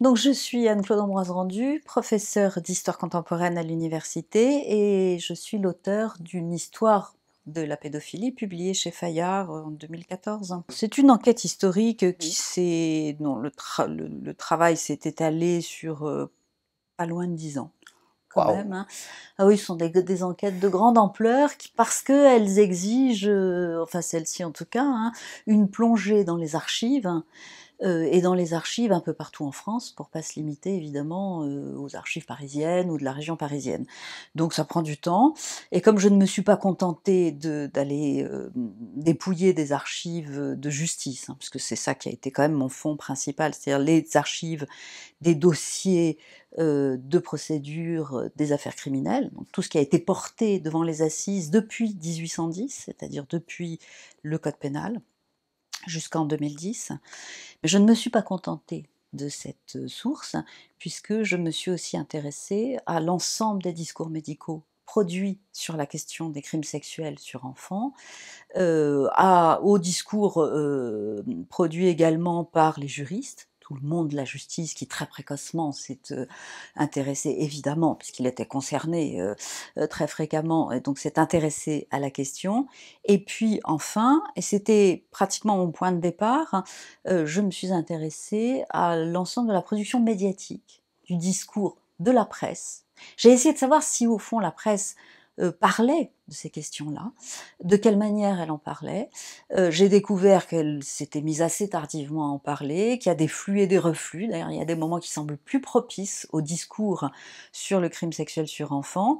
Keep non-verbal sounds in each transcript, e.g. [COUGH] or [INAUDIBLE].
Donc je suis Anne-Claude Ambroise Rendu, professeure d'histoire contemporaine à l'université et je suis l'auteur d'une histoire de la pédophilie publiée chez Fayard en 2014. C'est une enquête historique qui s'est... le, travail s'est étalé sur euh, pas loin de dix ans. Quand même, hein. Ah oui, ce sont des, enquêtes de grande ampleur qui, parce qu'elles exigent, euh, enfin celle-ci en tout cas, hein, une plongée dans les archives. Hein, euh, et dans les archives un peu partout en France, pour pas se limiter évidemment euh, aux archives parisiennes ou de la région parisienne. Donc ça prend du temps, et comme je ne me suis pas contentée d'aller euh, dépouiller des archives de justice, hein, puisque parce c'est ça qui a été quand même mon fond principal, c'est-à-dire les archives des dossiers de procédure des affaires criminelles, tout ce qui a été porté devant les assises depuis 1810, c'est-à-dire depuis le Code pénal, jusqu'en 2010. Mais je ne me suis pas contentée de cette euh, source, puisque je me suis aussi intéressée à l'ensemble des discours médicaux produits sur la question des crimes sexuels sur enfants, euh, à, aux discours euh, produits également par les juristes, tout le monde de la justice qui très précocement s'est euh, intéressé, évidemment, puisqu'il était concerné euh, euh, très fréquemment, et donc s'est intéressé à la question. Et puis enfin, et c'était pratiquement mon point de départ, hein, je me suis intéressée à l'ensemble de la production médiatique, du discours, de la presse. J'ai essayé de savoir si au fond la presse euh, parlait de ces questions-là, de quelle manière elle en parlait. Euh, j'ai découvert qu'elle s'était mise assez tardivement à en parler, qu'il y a des flux et des reflux. D'ailleurs, il y a des moments qui semblent plus propices au discours sur le crime sexuel sur enfants,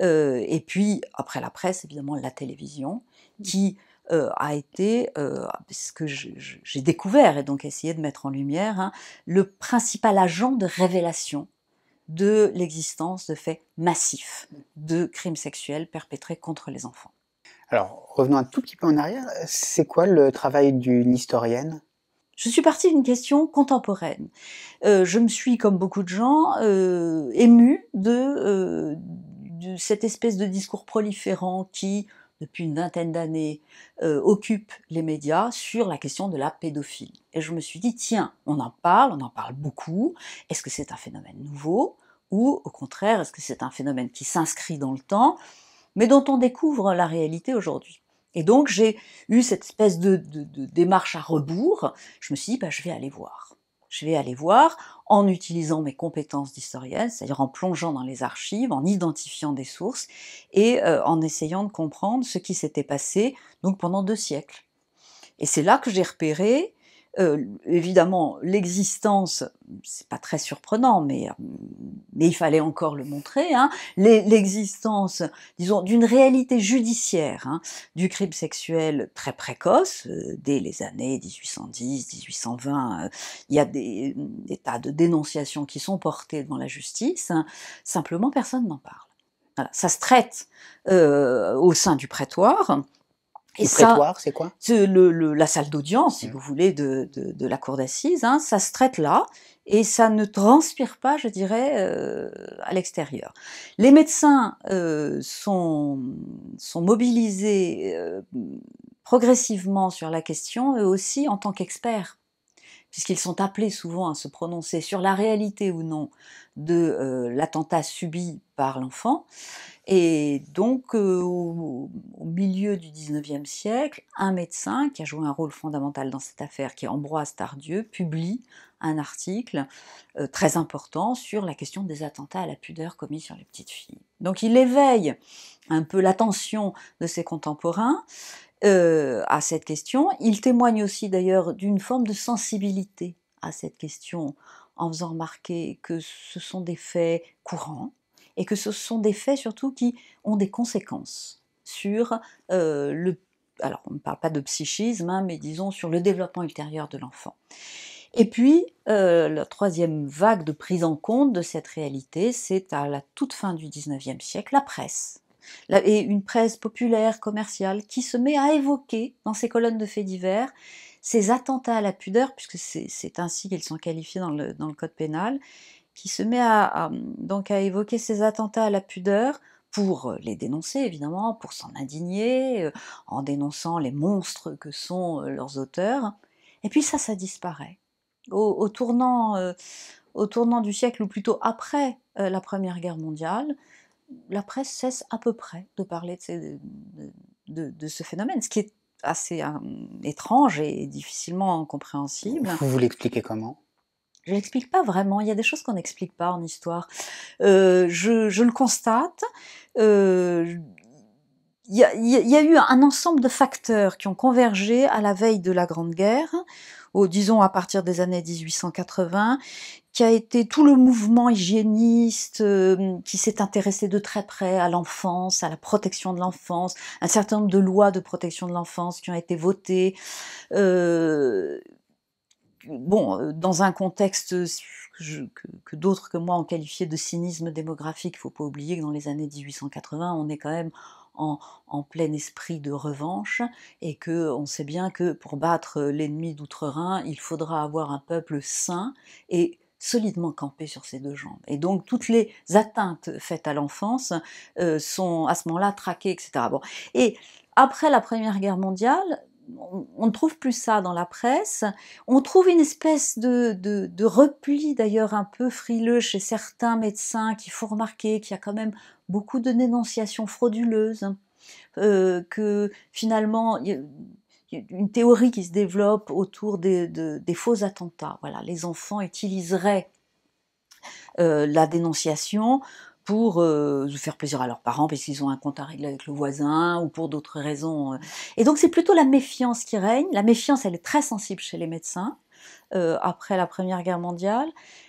euh, et puis, après la presse, évidemment, la télévision, mmh. qui a été ce que j'ai découvert et donc essayé de mettre en lumière hein, le principal agent de révélation de l'existence de faits massifs de crimes sexuels perpétrés contre les enfants. Alors, revenons un tout petit peu en arrière, c'est quoi le travail d'une historienne je suis partie d'une question contemporaine. Euh, je me suis, comme beaucoup de gens, euh, émue de, euh, de, cette espèce de discours proliférant qui depuis une vingtaine d'années, euh, occupe les médias sur la question de la pédophilie. Et je me suis dit, tiens, on en parle, on en parle beaucoup, est-ce que c'est un phénomène nouveau ou au contraire, est-ce que c'est un phénomène qui s'inscrit dans le temps, mais dont on découvre la réalité aujourd'hui Et donc j'ai eu cette espèce de, de, démarche à rebours, je me suis dit, bah, je vais aller voir je vais aller voir en utilisant mes compétences d'historienne, c'est-à-dire en plongeant dans les archives, en identifiant des sources et euh, en essayant de comprendre ce qui s'était passé donc pendant deux siècles. Et c'est là que j'ai repéré euh, évidemment, l'existence, c'est pas très surprenant, mais, euh, il fallait encore le montrer, hein. l'existence, disons, d'une réalité judiciaire hein, du crime sexuel très précoce, euh, dès les années 1810, 1820, il y a des, tas de dénonciations qui sont portées devant la justice, hein. simplement personne n'en parle. ça se traite au sein du prétoire, et le prétoire, c'est quoi le, la salle d'audience, si vous voulez, de, de, la cour d'assises. Hein, ça se traite là et ça ne transpire pas, je dirais, euh, à l'extérieur. Les médecins euh, sont, sont mobilisés euh, progressivement sur la question, eux aussi en tant qu'experts puisqu'ils sont appelés souvent à se prononcer sur la réalité ou non de euh, l'attentat subi par l'enfant. Et donc, euh, au, milieu du 19e siècle, un médecin qui a joué un rôle fondamental dans cette affaire, qui est Ambroise Tardieu, publie un article euh, très important sur la question des attentats à la pudeur commis sur les petites filles. Donc, il éveille un peu l'attention de ses contemporains euh, à cette question. Il témoigne aussi d'ailleurs d'une forme de sensibilité à cette question en faisant remarquer que ce sont des faits courants et que ce sont des faits surtout qui ont des conséquences sur euh, le... Alors on ne parle pas de psychisme, hein, mais disons sur le développement ultérieur de l'enfant. Et puis, euh, la troisième vague de prise en compte de cette réalité, c'est à la toute fin du 19e siècle, la presse, et une presse populaire, commerciale, qui se met à évoquer dans ses colonnes de faits divers ces attentats à la pudeur, puisque c'est ainsi qu'ils sont qualifiés dans le, code pénal, qui se met à, donc à évoquer ces attentats à la pudeur pour euh, les dénoncer évidemment, pour s'en indigner, euh, en dénonçant les monstres que sont euh, leurs auteurs. Et puis ça, ça disparaît. Au, tournant, du siècle, ou plutôt après la Première Guerre mondiale, la presse cesse à peu près de parler de, de, ce phénomène, ce qui est assez étrange et difficilement compréhensible. Vous l'expliquez comment je l'explique pas vraiment. Il y a des choses qu'on n'explique pas en histoire. Euh, je, le constate. Euh, il y, y, a eu un ensemble de facteurs qui ont convergé à la veille de la Grande Guerre, ou disons à partir des années 1880, qui a été tout le mouvement hygiéniste euh, qui s'est intéressé de très près à l'enfance, à la protection de l'enfance, un certain nombre de lois de protection de l'enfance qui ont été votées. Euh, bon, euh, dans un contexte que, d'autres que moi ont qualifié de cynisme démographique, il ne faut pas oublier que dans les années 1880, on est quand même en, en, plein esprit de revanche et que on sait bien que pour battre l'ennemi d'outre-Rhin, il faudra avoir un peuple sain et solidement campé sur ses deux jambes. Et donc toutes les atteintes faites à l'enfance euh, sont à ce moment-là traquées, etc. Bon. Et après la Première Guerre mondiale, on ne trouve plus ça dans la presse. On trouve une espèce de, de, repli d'ailleurs un peu frileux chez certains médecins qu'il faut remarquer qu'il y a quand même beaucoup de dénonciations frauduleuses. Hein. Euh, que finalement une théorie qui se développe autour des, faux attentats. Voilà, les enfants utiliseraient euh, la dénonciation pour euh, faire plaisir à leurs parents parce qu'ils ont un compte à régler avec le voisin ou pour d'autres raisons. Euh. Et donc c'est plutôt la méfiance qui règne. La méfiance, elle est très sensible chez les médecins. Euh, après la Première Guerre mondiale.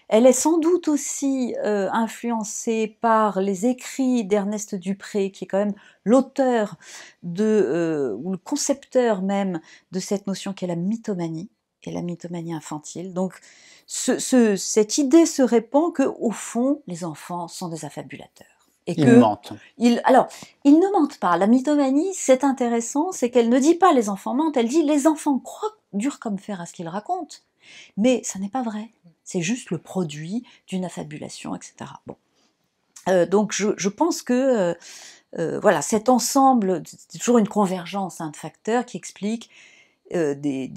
Elle est sans doute aussi euh, influencée par les écrits d'Ernest Dupré, qui est quand même l'auteur de, euh, ou le concepteur même de cette notion qu'est la mythomanie et la mythomanie infantile. Donc ce, cette idée se répand que, au fond, les enfants sont des affabulateurs. Et ils mentent. alors, ils ne mentent pas. La mythomanie, c'est intéressant, c'est qu'elle ne dit pas les enfants mentent, elle dit les enfants croient dur comme fer à ce qu'il raconte, mais ça n'est pas vrai. C'est juste le produit d'une affabulation, etc. Bon. Euh, donc je, pense que euh, euh, voilà, cet ensemble, c'est toujours une convergence un hein, de qui explique des,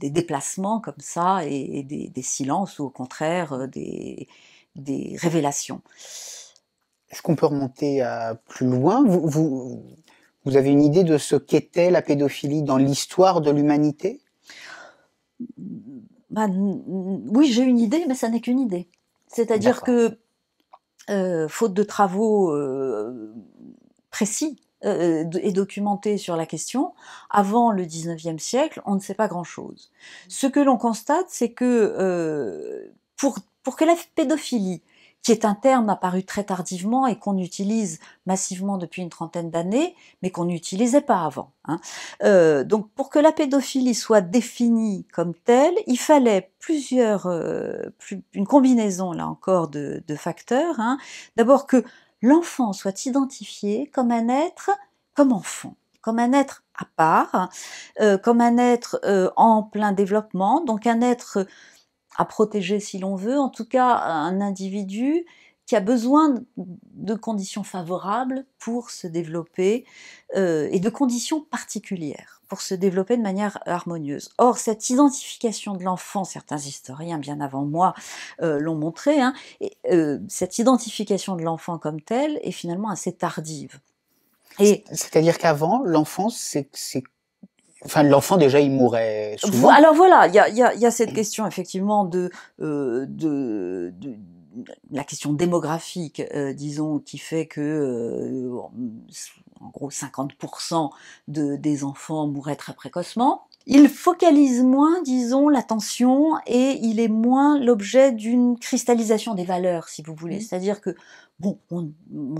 déplacements comme ça et, des, silences ou au contraire des, révélations. Est-ce qu'on peut remonter plus loin vous avez une idée de ce qu'était la pédophilie dans l'histoire de l'humanité bah, Oui, j'ai une idée, mais ça n'est qu'une idée. C'est-à-dire que, euh, faute de travaux euh, précis euh, et documentés sur la question, avant le 19e siècle, on ne sait pas grand-chose. Mmh. Ce que l'on constate, c'est que pour, pour que la pédophilie qui est un terme apparu très tardivement et qu'on utilise massivement depuis une trentaine d'années, mais qu'on n'utilisait pas avant. Hein. Euh, donc pour que la pédophilie soit définie comme telle, il fallait plusieurs, euh, une combinaison là encore de, facteurs. Hein. D'abord que l'enfant soit identifié comme un être, comme enfant, comme un être à part, euh, comme un être en plein développement, donc un être à protéger si l'on veut, en tout cas un individu qui a besoin de conditions favorables pour se développer euh, et de conditions particulières pour se développer de manière harmonieuse. Or, cette identification de l'enfant, certains historiens bien avant moi euh, l'ont montré, hein, et, euh, cette identification de l'enfant comme telle est finalement assez tardive. C'est-à-dire qu'avant, l'enfant, c'est Enfin, l'enfant déjà, il mourait souvent. Alors voilà, il y a, cette question effectivement de, euh, de, la question démographique, euh, disons, qui fait que, euh, en gros, 50% des enfants mouraient très précocement. Il focalise moins, disons, l'attention et il est moins l'objet d'une cristallisation des valeurs, si vous voulez. C'est-à-dire que, bon, on,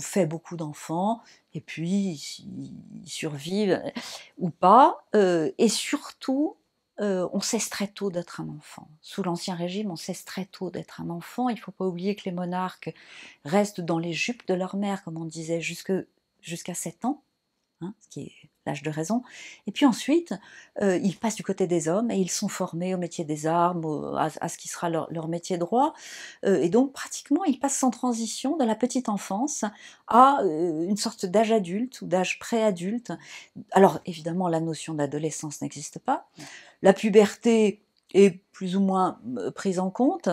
fait beaucoup d'enfants et puis ils survivent euh, ou pas. Euh, et surtout, euh, on cesse très tôt d'être un enfant. Sous l'Ancien Régime, on cesse très tôt d'être un enfant. Il ne faut pas oublier que les monarques restent dans les jupes de leur mère, comme on disait, jusqu'à sept 7 ans, hein, ce qui est l'âge de raison. Et puis ensuite, euh, ils passent du côté des hommes et ils sont formés au métier des armes, à, ce qui sera leur, métier droit. Euh, et donc, pratiquement, ils passent sans transition de la petite enfance à euh, une sorte d'âge adulte ou d'âge pré-adulte, Alors, évidemment, la notion d'adolescence n'existe pas. La puberté est plus ou moins prise en compte.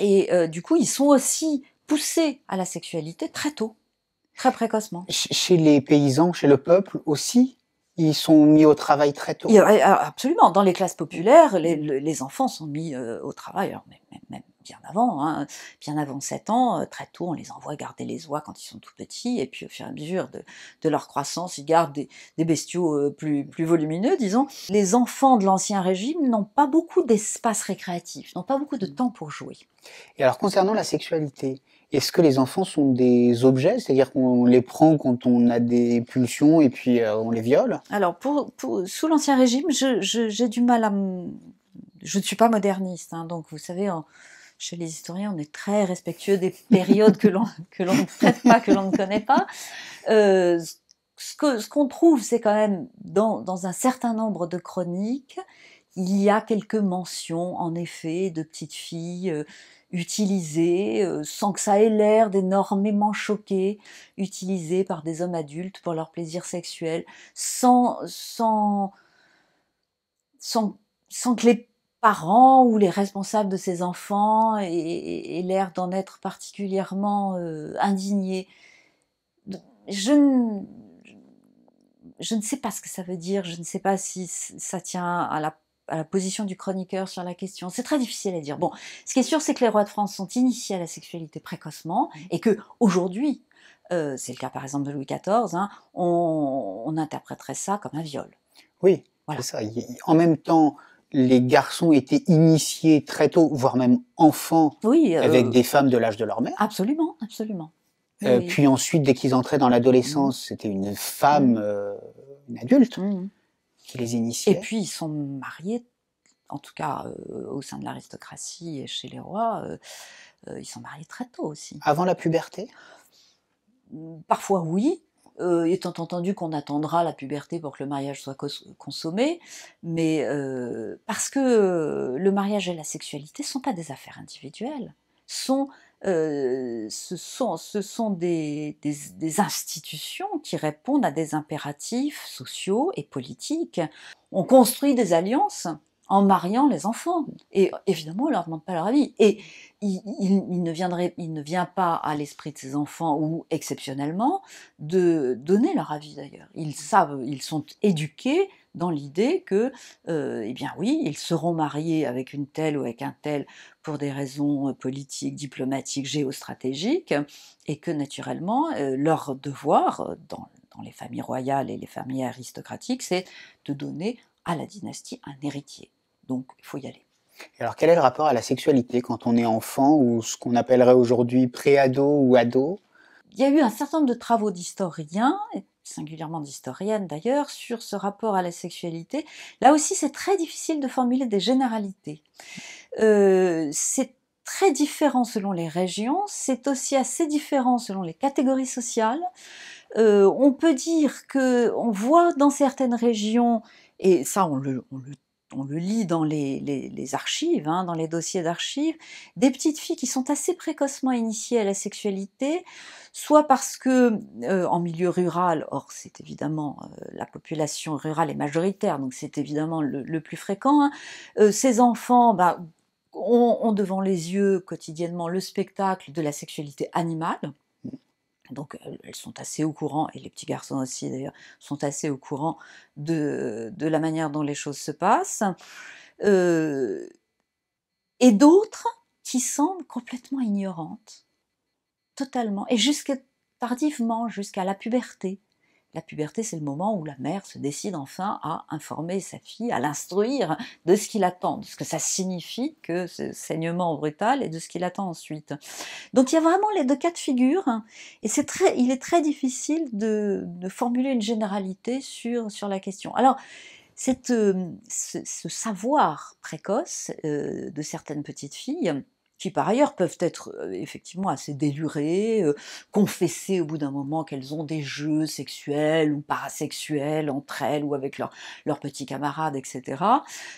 Et du coup, ils sont aussi poussés à la sexualité très tôt. Très précocement. Chez les paysans, chez le peuple aussi, ils sont mis au travail très tôt. Absolument. Dans les classes populaires, les, enfants sont mis euh, au travail, hein, même, bien avant, hein, bien avant 7 ans, euh, très tôt on les envoie garder les oies quand ils sont tout petits, et puis au fur et à mesure de, leur croissance, ils gardent des, bestiaux euh, plus, plus volumineux, disons. Les enfants de l'Ancien Régime n'ont pas beaucoup d'espace récréatif, n'ont pas beaucoup de mm. temps pour jouer. Et alors concernant la sexualité, est-ce que les enfants sont des objets, c'est-à-dire qu'on les prend quand on a des pulsions et puis euh, on les viole Alors, pour, sous l'Ancien Régime, j'ai du mal à... Je ne suis pas moderniste, hein, donc vous savez, en, chez les historiens, on est très respectueux des périodes que l'on [LAUGHS] que l'on ne traite pas, que l'on ne connaît pas. Euh, ce que ce qu'on trouve, c'est quand même dans, dans, un certain nombre de chroniques, il y a quelques mentions, en effet, de petites filles euh, utilisées, euh, sans que ça ait l'air d'énormément choquer, utilisées par des hommes adultes pour leur plaisir sexuel, sans, sans, sans sans que les parents ou les responsables de ces enfants et, l'air d'en être particulièrement indignés. Euh, indigné. Je ne, je ne, sais pas ce que ça veut dire, je ne sais pas si ça tient à la, position du chroniqueur sur la question. C'est très difficile à dire. Bon, ce qui est sûr, c'est que les rois de France sont initiés à la sexualité précocement mmh. et que aujourd'hui, euh, c'est le cas par exemple de Louis XIV, hein, on, interpréterait ça comme un viol. Oui, voilà. ça. En même temps, les garçons étaient initiés très tôt, voire même enfants, euh, avec des femmes de l'âge de leur mère. Absolument, absolument. Euh, puis ensuite, dès qu'ils entraient dans l'adolescence, mmh. c'était une femme, mmh. euh, une adulte, mmh. qui les initiait. Et puis ils sont mariés, en tout cas au sein de l'aristocratie et chez les rois, ils sont mariés très tôt aussi. Avant la puberté Parfois oui, euh, étant entendu qu'on attendra la puberté pour que le mariage soit consommé, mais euh, parce que le mariage et la sexualité ne sont pas des affaires individuelles, sont, euh, ce sont, des, institutions qui répondent à des impératifs sociaux et politiques. On construit des alliances en mariant les enfants. Et évidemment, on leur demande pas leur avis. Et il, ne, viendrait, il ne vient pas à l'esprit de ces enfants, ou exceptionnellement, de donner leur avis d'ailleurs. Ils savent, ils sont éduqués dans l'idée que, euh, eh bien oui, ils seront mariés avec une telle ou avec un tel pour des raisons euh, politiques, diplomatiques, géostratégiques, et que naturellement, euh, leur devoir dans les familles royales et les familles aristocratiques, c'est de donner à la dynastie un héritier. Donc, il faut y aller. alors, quel est le rapport à la sexualité quand on est enfant ou ce qu'on appellerait aujourd'hui pré-ado ou ado Il y a eu un certain nombre de travaux d'historiens, singulièrement d'historiennes d'ailleurs, sur ce rapport à la sexualité. Là aussi, c'est très difficile de formuler des généralités. Euh, c'est très différent selon les régions, c'est aussi assez différent selon les catégories sociales. Euh, on peut dire que on voit dans certaines régions, et ça on le, on le on le lit dans les, archives, hein, dans les dossiers d'archives, des petites filles qui sont assez précocement initiées à la sexualité, soit parce que euh, en milieu rural, or c'est évidemment euh, la population rurale est majoritaire, donc c'est évidemment le, plus fréquent, hein, euh, ces enfants bah, ont devant les yeux quotidiennement le spectacle de la sexualité animale, donc elles sont assez au courant, et les petits garçons aussi d'ailleurs, sont assez au courant de, la manière dont les choses se passent. et d'autres qui semblent complètement ignorantes, totalement, et jusqu'à tardivement, jusqu'à la puberté, la puberté, c'est le moment où la mère se décide enfin à informer sa fille, à l'instruire de ce qu'il attend, de ce que ça signifie que ce saignement brutal et de ce qu'il attend ensuite. Donc il y a vraiment les deux cas de figure hein, et c'est très, il est très difficile de, formuler une généralité sur, sur la question. Alors, cette, euh, ce, savoir précoce euh, de certaines petites filles, qui par ailleurs peuvent être effectivement assez délurées, confesser au bout d'un moment qu'elles ont des jeux sexuels ou parasexuels entre elles ou avec leurs petits camarades, etc.,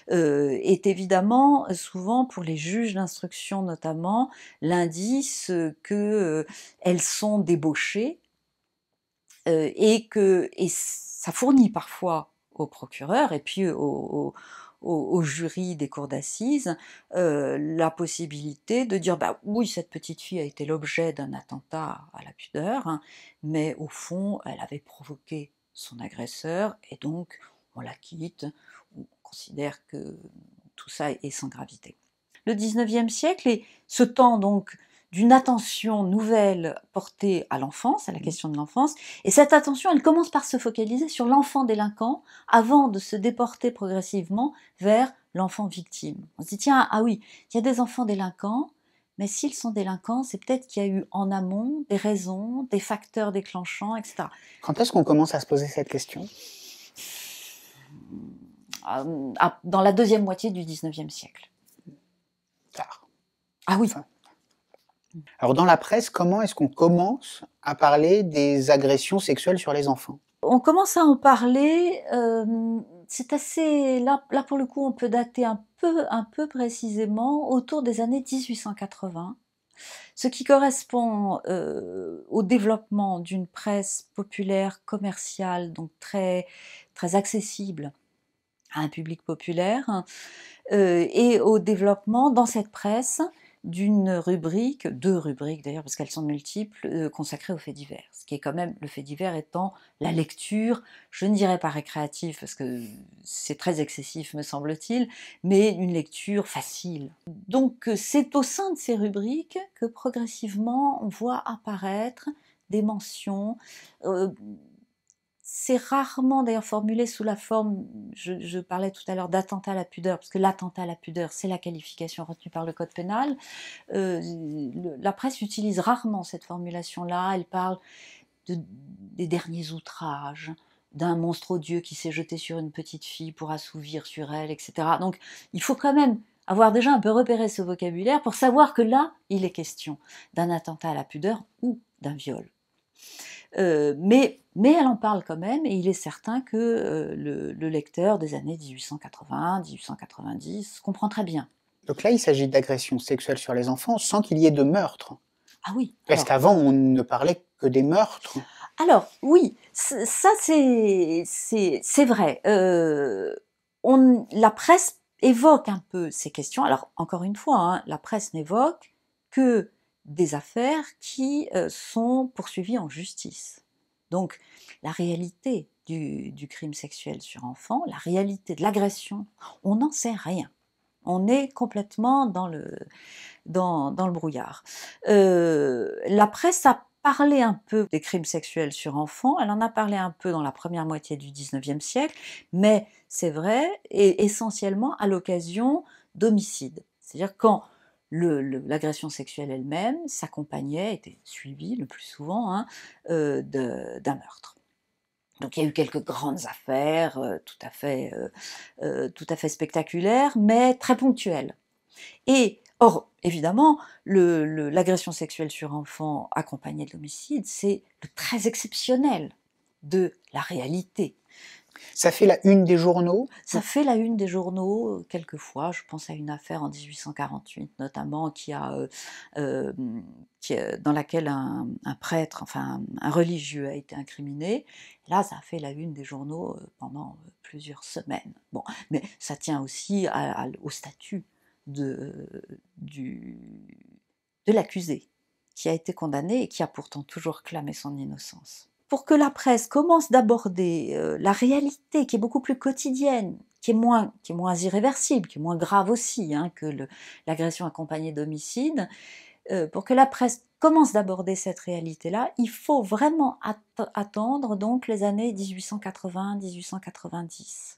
est évidemment souvent pour les juges d'instruction notamment l'indice qu'elles sont débauchées et que et ça fournit parfois au procureur et puis aux… au au, jury des cours d'assises euh, la possibilité de dire bah oui cette petite fille a été l'objet d'un attentat à la pudeur, hein, mais au fond elle avait provoqué son agresseur et donc on la quitte on considère que tout ça est sans gravité. Le 19e siècle et ce temps donc d'une attention nouvelle portée à l'enfance, à la mmh. question de l'enfance. Et cette attention, elle commence par se focaliser sur l'enfant délinquant avant de se déporter progressivement vers l'enfant victime. On se dit, tiens, ah oui, il y a des enfants délinquants, mais s'ils sont délinquants, c'est peut-être qu'il y a eu en amont des raisons, des facteurs déclenchants, etc. Quand est-ce qu'on commence à se poser cette question euh, ah, Dans la deuxième moitié du 19e siècle. Ah oui, alors dans la presse, comment est-ce qu'on commence à parler des agressions sexuelles sur les enfants On commence à en parler. Euh, c'est assez là, pour le coup, on peut dater un peu, un peu précisément autour des années 1880, ce qui correspond euh, au développement d'une presse populaire commerciale, donc très très accessible à un public populaire, hein, euh, et au développement dans cette presse d'une rubrique, deux rubriques d'ailleurs, parce qu'elles sont multiples, euh, consacrées aux faits divers. Ce qui est quand même le fait divers étant la lecture, je ne dirais pas récréative, parce que c'est très excessif, me semble-t-il, mais une lecture facile. Donc euh, c'est au sein de ces rubriques que progressivement on voit apparaître des mentions. Euh, c'est rarement d'ailleurs formulé sous la forme, je, parlais tout à l'heure d'attentat à la pudeur, parce que l'attentat à la pudeur, c'est la qualification retenue par le Code pénal. Euh, la presse utilise rarement cette formulation-là, elle parle des derniers outrages, d'un monstre odieux qui s'est jeté sur une petite fille pour assouvir sur elle, etc. Donc il faut quand même avoir déjà un peu repéré ce vocabulaire pour savoir que là, il est question d'un attentat à la pudeur ou d'un viol. Euh, mais, mais elle en parle quand même, et il est certain que euh, le, lecteur des années 1880-1890 comprend très bien. Donc là, il s'agit d'agressions sexuelles sur les enfants sans qu'il y ait de meurtre. Ah oui. Parce qu'avant, on ne parlait que des meurtres. Alors, oui, ça c'est vrai. Euh, on, la presse évoque un peu ces questions. Alors, encore une fois, hein, la presse n'évoque que des affaires qui euh, sont poursuivies en justice. Donc la réalité du, crime sexuel sur enfant, la réalité de l'agression, on n'en sait rien. On est complètement dans le, brouillard. Euh, la presse a parlé un peu des crimes sexuels sur enfants, elle en a parlé un peu dans la première moitié du 19e siècle, mais c'est vrai, et essentiellement à l'occasion d'homicides. C'est-à-dire quand l'agression sexuelle elle-même s'accompagnait, était suivie le plus souvent, hein, euh, d'un meurtre. Donc il y a eu quelques grandes affaires, euh, euh, tout, à fait, spectaculaires, mais très ponctuelles. Et or, évidemment, l'agression sexuelle sur enfant accompagnée de l'homicide, c'est le très exceptionnel de la réalité ça fait la une des journaux Ça fait la une des journaux, euh, quelquefois. Je pense à une affaire en 1848, notamment, qui a, euh, euh, qui dans laquelle un, prêtre, enfin un religieux, a été incriminé. Là, ça a fait la une des journaux pendant plusieurs semaines. Bon, mais ça tient aussi au statut de, de l'accusé, qui a été condamné et qui a pourtant toujours clamé son innocence pour que la presse commence d'aborder euh, la réalité qui est beaucoup plus quotidienne, qui est moins, qui moins irréversible, qui est moins grave aussi hein, que l'agression accompagnée d'homicide, euh, pour que la presse commence d'aborder cette réalité-là, il faut vraiment attendre donc les années 1880-1890,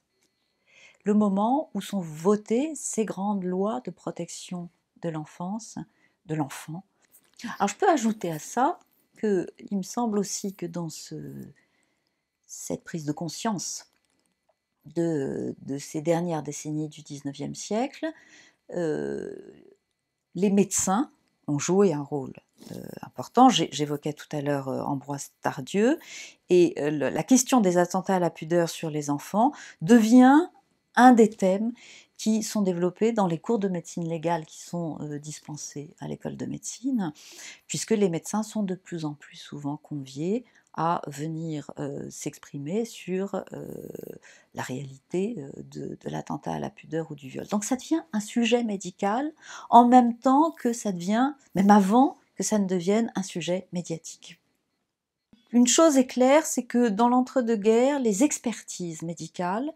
le moment où sont votées ces grandes lois de protection de l'enfance, de l'enfant. Alors je peux ajouter à ça il me semble aussi que dans ce, cette prise de conscience de, ces dernières décennies du 19e siècle, euh, les médecins ont joué un rôle euh, important. J'évoquais tout à l'heure euh, Ambroise Tardieu, et la question des attentats à la pudeur sur les enfants devient un des thèmes qui sont développés dans les cours de médecine légale qui sont euh, dispensés à l'école de médecine, puisque les médecins sont de plus en plus souvent conviés à venir euh, s'exprimer sur euh, la réalité de, de l'attentat à la pudeur ou du viol. Donc ça devient un sujet médical en même temps que ça devient, même avant que ça ne devienne un sujet médiatique. Une chose est claire, c'est que dans l'entre-deux-guerres, les expertises médicales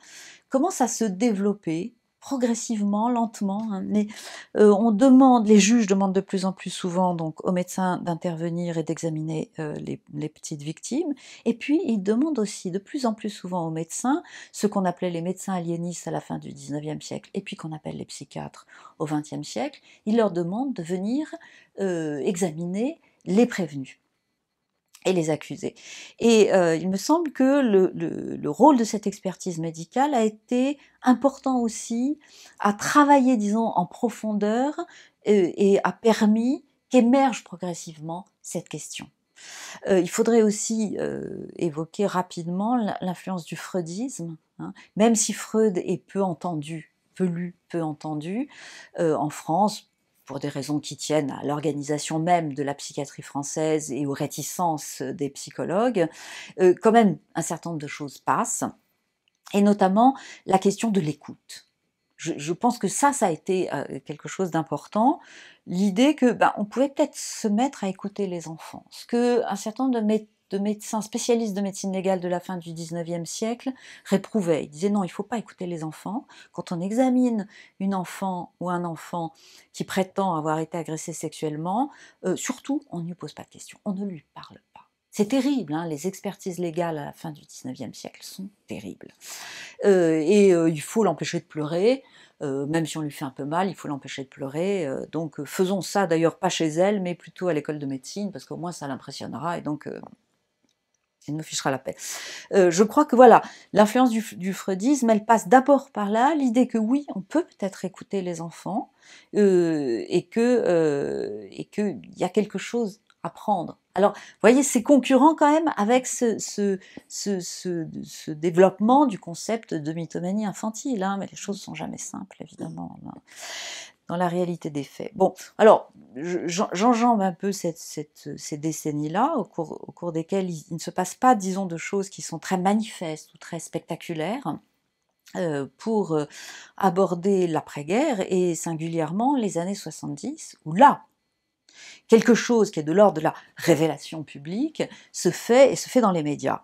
commencent à se développer progressivement, lentement. Hein, mais euh, on demande, les juges demandent de plus en plus souvent donc aux médecins d'intervenir et d'examiner euh, les, petites victimes. Et puis ils demandent aussi de plus en plus souvent aux médecins, ce qu'on appelait les médecins aliénistes à la fin du 19e siècle, et puis qu'on appelle les psychiatres au 20e siècle, ils leur demandent de venir euh, examiner les prévenus et les accusés. Et euh, il me semble que le, rôle de cette expertise médicale a été important aussi à travailler, disons, en profondeur euh, et, a permis qu'émerge progressivement cette question. Euh, il faudrait aussi évoquer rapidement l'influence du freudisme, hein. même si Freud est peu entendu, peu lu, peu entendu. en France, pour des raisons qui tiennent à l'organisation même de la psychiatrie française et aux réticences des psychologues, euh, quand même un certain nombre de choses passent, et notamment la question de l'écoute. Je, pense que ça, ça a été euh, quelque chose d'important. L'idée que ben, on pouvait peut-être se mettre à écouter les enfants, ce que un certain nombre de de médecins spécialistes de médecine légale de la fin du 19e siècle réprouvaient. Ils disaient non, il ne faut pas écouter les enfants. Quand on examine une enfant ou un enfant qui prétend avoir été agressé sexuellement, euh, surtout, on ne lui pose pas de questions, on ne lui parle pas. C'est terrible, hein, les expertises légales à la fin du 19e siècle sont terribles. Euh, et euh, il faut l'empêcher de pleurer, même si on lui fait un peu mal, il faut l'empêcher de pleurer. donc faisons ça d'ailleurs pas chez elle, mais plutôt à l'école de médecine, parce qu'au moins ça l'impressionnera, et donc il me fichera la paix. Euh, je crois que voilà, l'influence du, freudisme, elle passe d'abord par là, l'idée que oui, on peut peut-être écouter les enfants euh, et que euh, et qu'il y a quelque chose à prendre. Alors, vous voyez, c'est concurrent quand même avec ce, ce, ce, ce, développement du concept de mythomanie infantile, hein, mais les choses sont jamais simples, évidemment. Hein dans la réalité des faits. Bon, alors, j'enjambe un peu ces décennies-là, au cours, desquelles il, ne se passe pas, disons, de choses qui sont très manifestes ou très spectaculaires euh, pour euh, aborder l'après-guerre et singulièrement les années 70, où là, quelque chose qui est de l'ordre de la révélation publique se fait et se fait dans les médias.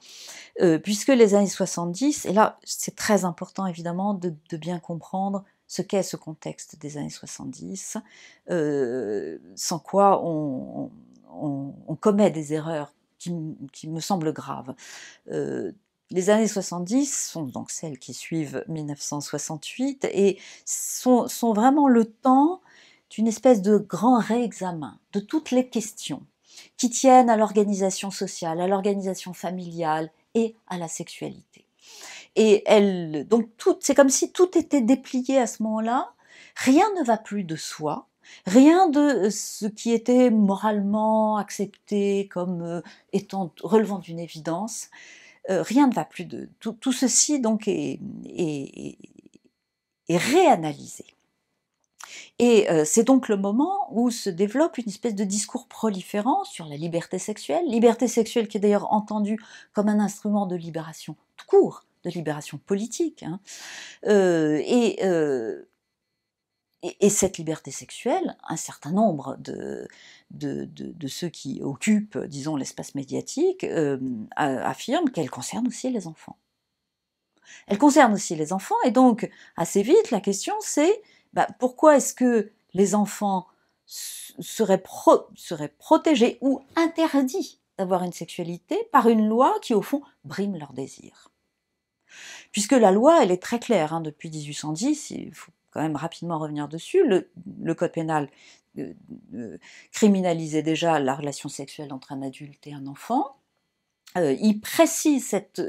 Euh, puisque les années 70, et là c'est très important évidemment de, de bien comprendre ce qu'est ce contexte des années 70, euh, sans quoi on, commet des erreurs qui, me semblent graves. Euh, les années 70 sont donc celles qui suivent 1968 et sont, sont vraiment le temps d'une espèce de grand réexamen de toutes les questions qui tiennent à l'organisation sociale, à l'organisation familiale et à la sexualité. Et elle, donc tout, c'est comme si tout était déplié à ce moment-là. Rien ne va plus de soi. Rien de euh, ce qui était moralement accepté comme euh, étant relevant d'une évidence, euh, rien ne va plus de tout, ceci donc est, réanalysé. Et c'est donc le moment où se développe une espèce de discours proliférant sur la liberté sexuelle, liberté sexuelle qui est d'ailleurs entendue comme un instrument de libération court, de libération politique. Hein. Euh, euh, et, et, cette liberté sexuelle, un certain nombre de, de, ceux qui occupent, disons, l'espace médiatique euh, affirment qu'elle concerne aussi les enfants. Elle concerne aussi les enfants, et donc, assez vite, la question c'est bah, pourquoi est-ce que les enfants seraient, seraient protégés ou interdits d'avoir une sexualité par une loi qui, au fond, brime leurs désirs puisque la loi, elle est très claire hein, depuis 1810, il faut quand même rapidement revenir dessus, le, code pénal euh, euh, criminalisait déjà la relation sexuelle entre un adulte et un enfant. Euh, il précise cette,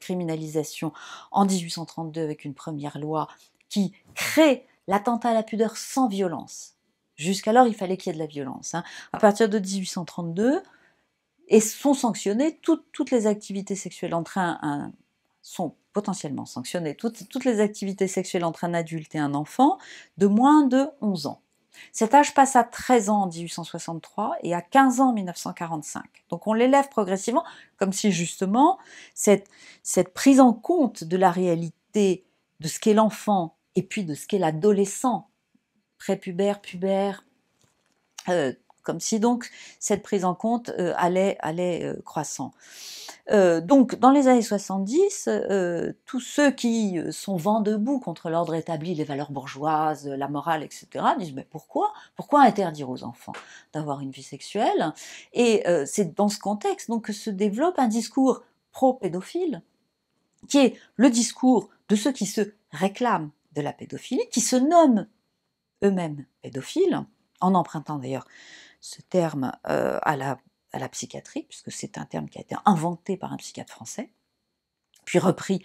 criminalisation en 1832 avec une première loi qui crée l'attentat à la pudeur sans violence. Jusqu'alors, il fallait qu'il y ait de la violence. Hein. À partir de 1832, et sont sanctionnées toutes, les activités sexuelles entre un, un sont potentiellement sanctionner toutes, les activités sexuelles entre un adulte et un enfant de moins de 11 ans. Cet âge passe à 13 ans en 1863 et à 15 ans en 1945. Donc on l'élève progressivement, comme si justement cette, prise en compte de la réalité de ce qu'est l'enfant et puis de ce qu'est l'adolescent, prépubère, pubère, euh, comme si donc cette prise en compte euh, allait, allait euh, croissant. Euh, donc, dans les années 70, tous ceux qui sont vent debout contre l'ordre établi, les valeurs bourgeoises, la morale, etc., disent mais pourquoi Pourquoi interdire aux enfants d'avoir une vie sexuelle Et c'est dans ce contexte donc que se développe un discours pro-pédophile, qui est le discours de ceux qui se réclament de la pédophilie, qui se nomment eux-mêmes pédophiles, en empruntant d'ailleurs ce terme euh, à, la, à la psychiatrie, puisque c'est un terme qui a été inventé par un psychiatre français, puis repris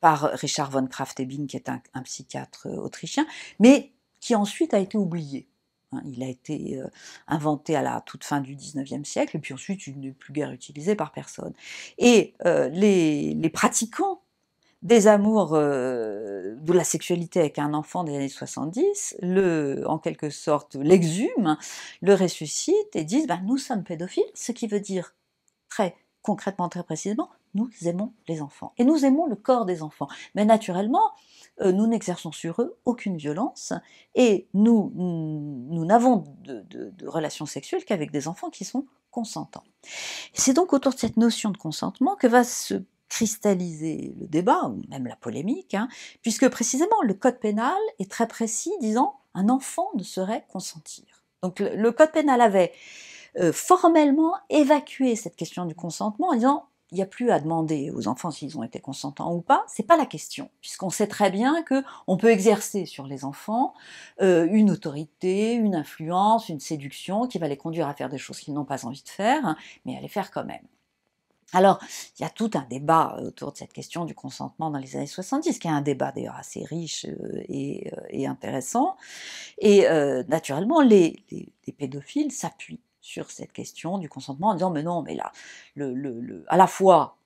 par Richard von Krafft-Ebing, qui est un, psychiatre euh, autrichien, mais qui ensuite a été oublié. Hein. Il a été euh, inventé à la toute fin du 19e siècle, puis ensuite il n'est plus guère utilisé par personne. Et les, les pratiquants des amours euh, de la sexualité avec un enfant des années 70, le, en quelque sorte l'exhume, le ressuscite et disent ben, nous sommes pédophiles, ce qui veut dire très concrètement, très précisément, nous aimons les enfants et nous aimons le corps des enfants. Mais naturellement, euh, nous n'exerçons sur eux aucune violence et nous nous n'avons de, de relations sexuelles qu'avec des enfants qui sont consentants. C'est donc autour de cette notion de consentement que va se cristalliser le débat, ou même la polémique, hein, puisque précisément le code pénal est très précis, disant un enfant ne saurait consentir. Donc le, code pénal avait euh, formellement évacué cette question du consentement en disant il n'y a plus à demander aux enfants s'ils ont été consentants ou pas, c'est pas la question, puisqu'on sait très bien que on peut exercer sur les enfants euh, une autorité, une influence, une séduction qui va les conduire à faire des choses qu'ils n'ont pas envie de faire, hein, mais à les faire quand même. Alors, il y a tout un débat euh, autour de cette question du consentement dans les années 70, qui est un débat d'ailleurs assez riche euh, euh, et, intéressant. Et naturellement, les, pédophiles s'appuient sur cette question du consentement en disant mais non, mais là, à la fois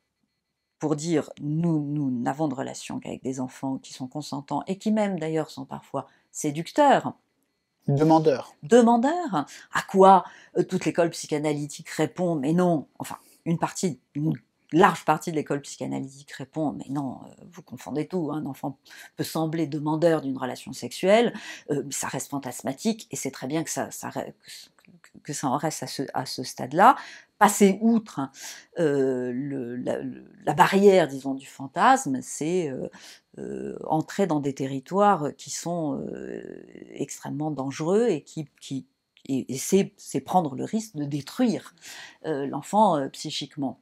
pour dire nous nous n'avons de relation qu'avec des enfants qui sont consentants et qui même d'ailleurs sont parfois séducteurs, demandeurs, demandeurs. À quoi toute l'école psychanalytique répond, mais non, enfin, une partie, large partie de l'école psychanalytique répond mais non, euh, vous confondez tout. Hein, un enfant peut sembler demandeur d'une relation sexuelle, euh, ça reste fantasmatique et c'est très bien que ça, que ça en reste à ce, à ce stade-là. Passer outre hein, euh, la, barrière, disons, du fantasme, c'est entrer dans des territoires qui sont extrêmement dangereux et qui, qui et, c'est prendre le risque de détruire euh, l'enfant euh, psychiquement.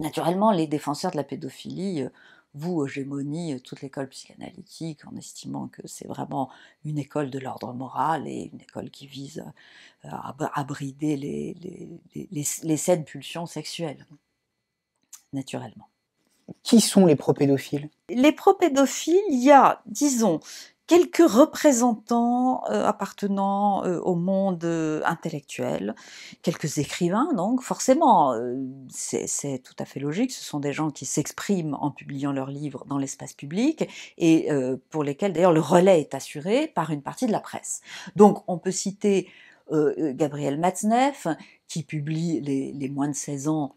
Naturellement, les défenseurs de la pédophilie euh, vous hégémonie toute l'école psychanalytique en estimant que c'est vraiment une école de l'ordre moral et une école qui vise à, brider les, les, pulsions sexuelles, naturellement. Qui sont les pro-pédophiles Les pro-pédophiles, il y a, disons, quelques représentants euh, appartenant euh, au monde euh, intellectuel, quelques écrivains, donc forcément, c'est tout à fait logique, ce sont des gens qui s'expriment en publiant leurs livres dans l'espace public et pour lesquels d'ailleurs le relais est assuré par une partie de la presse. Donc on peut citer Gabriel Matzneff, qui publie les, les moins de 16 ans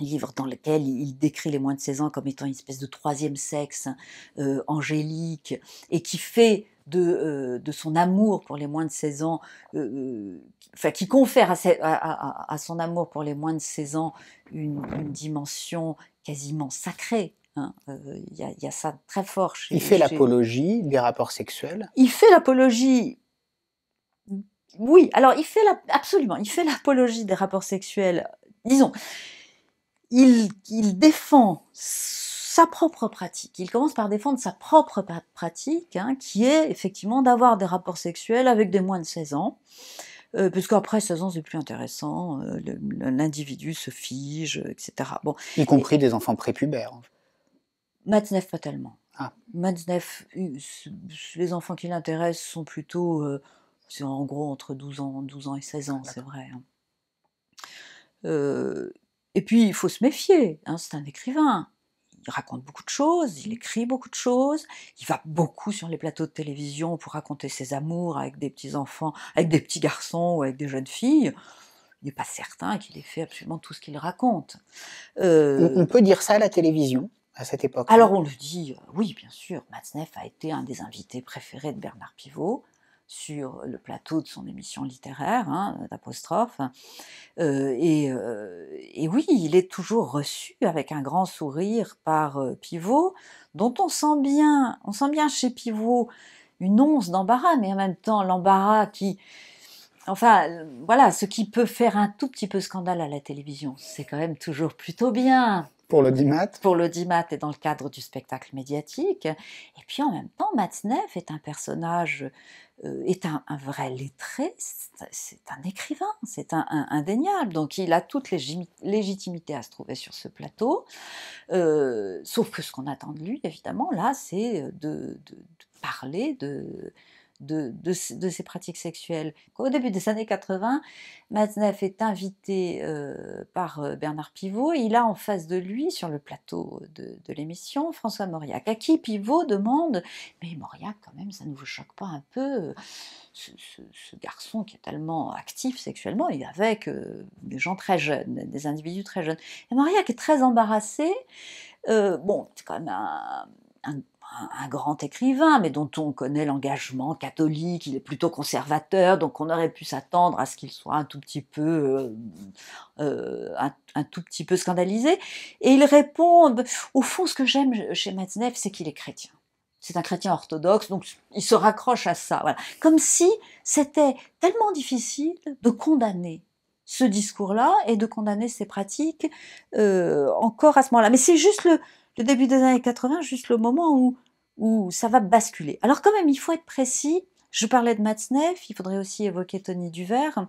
livre dans lequel il décrit les moins de 16 ans comme étant une espèce de troisième sexe euh, angélique et qui fait de, euh, de, son amour pour les moins de 16 ans, euh, enfin, qui confère à, son amour pour les moins de 16 ans une, dimension quasiment sacrée. Hein. Il y, a ça très fort chez. Il fait l'apologie des rapports sexuels. Il fait l'apologie oui, alors il fait absolument, il fait l'apologie des rapports sexuels. Disons, il, défend sa propre pratique. Il commence par défendre sa propre pratique, hein, qui est effectivement d'avoir des rapports sexuels avec des moins de 16 ans. Euh, parce puisqu'après 16 ans, c'est plus intéressant, euh, l'individu se fige, etc. Bon. Y compris des enfants prépubères. Matzneff, pas tellement. Ah. Matzneff, les enfants qui l'intéressent sont plutôt, euh, c'est en gros entre 12 ans, 12 ans et 16 ans, ah, c'est vrai. Hein. Et puis, il faut se méfier, hein, c'est un écrivain. Il raconte beaucoup de choses, il écrit beaucoup de choses, il va beaucoup sur les plateaux de télévision pour raconter ses amours avec des petits-enfants, avec des petits garçons ou avec des jeunes filles. Il n'est pas certain qu'il ait fait absolument tout ce qu'il raconte. Euh on peut dire ça à la télévision à cette époque Alors on le dit, euh, oui bien sûr, Matzneff a été un des invités préférés de Bernard Pivot sur le plateau de son émission littéraire, hein, d'apostrophe. Euh, euh, et, oui, il est toujours reçu avec un grand sourire par euh, Pivot, dont on sent bien, on sent bien chez Pivot une once d'embarras, mais en même temps l'embarras qui, enfin, voilà, ce qui peut faire un tout petit peu scandale à la télévision, c'est quand même toujours plutôt bien. Pour l'audimat. Pour l'audimat et dans le cadre du spectacle médiatique. Et puis en même temps, Matzneff est un personnage, euh, est un, vrai lettré, c'est un écrivain, c'est un, indéniable. Donc il a toute légitimité à se trouver sur ce plateau. Euh, sauf que ce qu'on attend de lui, évidemment, là, c'est de, parler de de, ses ces pratiques sexuelles. Au début des années 80, Maznev est invité euh, par euh, Bernard Pivot et il a en face de lui, sur le plateau de, l'émission, François Mauriac, à qui Pivot demande Mais Mauriac, quand même, ça ne vous choque pas un peu ce, garçon qui est tellement actif sexuellement, il avec euh, des gens très jeunes, des individus très jeunes. Et Mauriac est très embarrassé. bon, c'est quand même un, un un, grand écrivain, mais dont on connaît l'engagement catholique, il est plutôt conservateur, donc on aurait pu s'attendre à ce qu'il soit un tout petit peu, euh, euh, un, tout petit peu scandalisé. Et il répond, au fond, ce que j'aime chez Matzneff, c'est qu'il est chrétien c'est un chrétien orthodoxe, donc il se raccroche à ça. Comme si c'était tellement difficile de condamner ce discours-là et de condamner ces pratiques euh, encore à ce moment-là. Mais c'est juste le, le début des années 80, juste le moment où, où ça va basculer. Alors quand même, il faut être précis. Je parlais de Matzneff, il faudrait aussi évoquer Tony Duvert.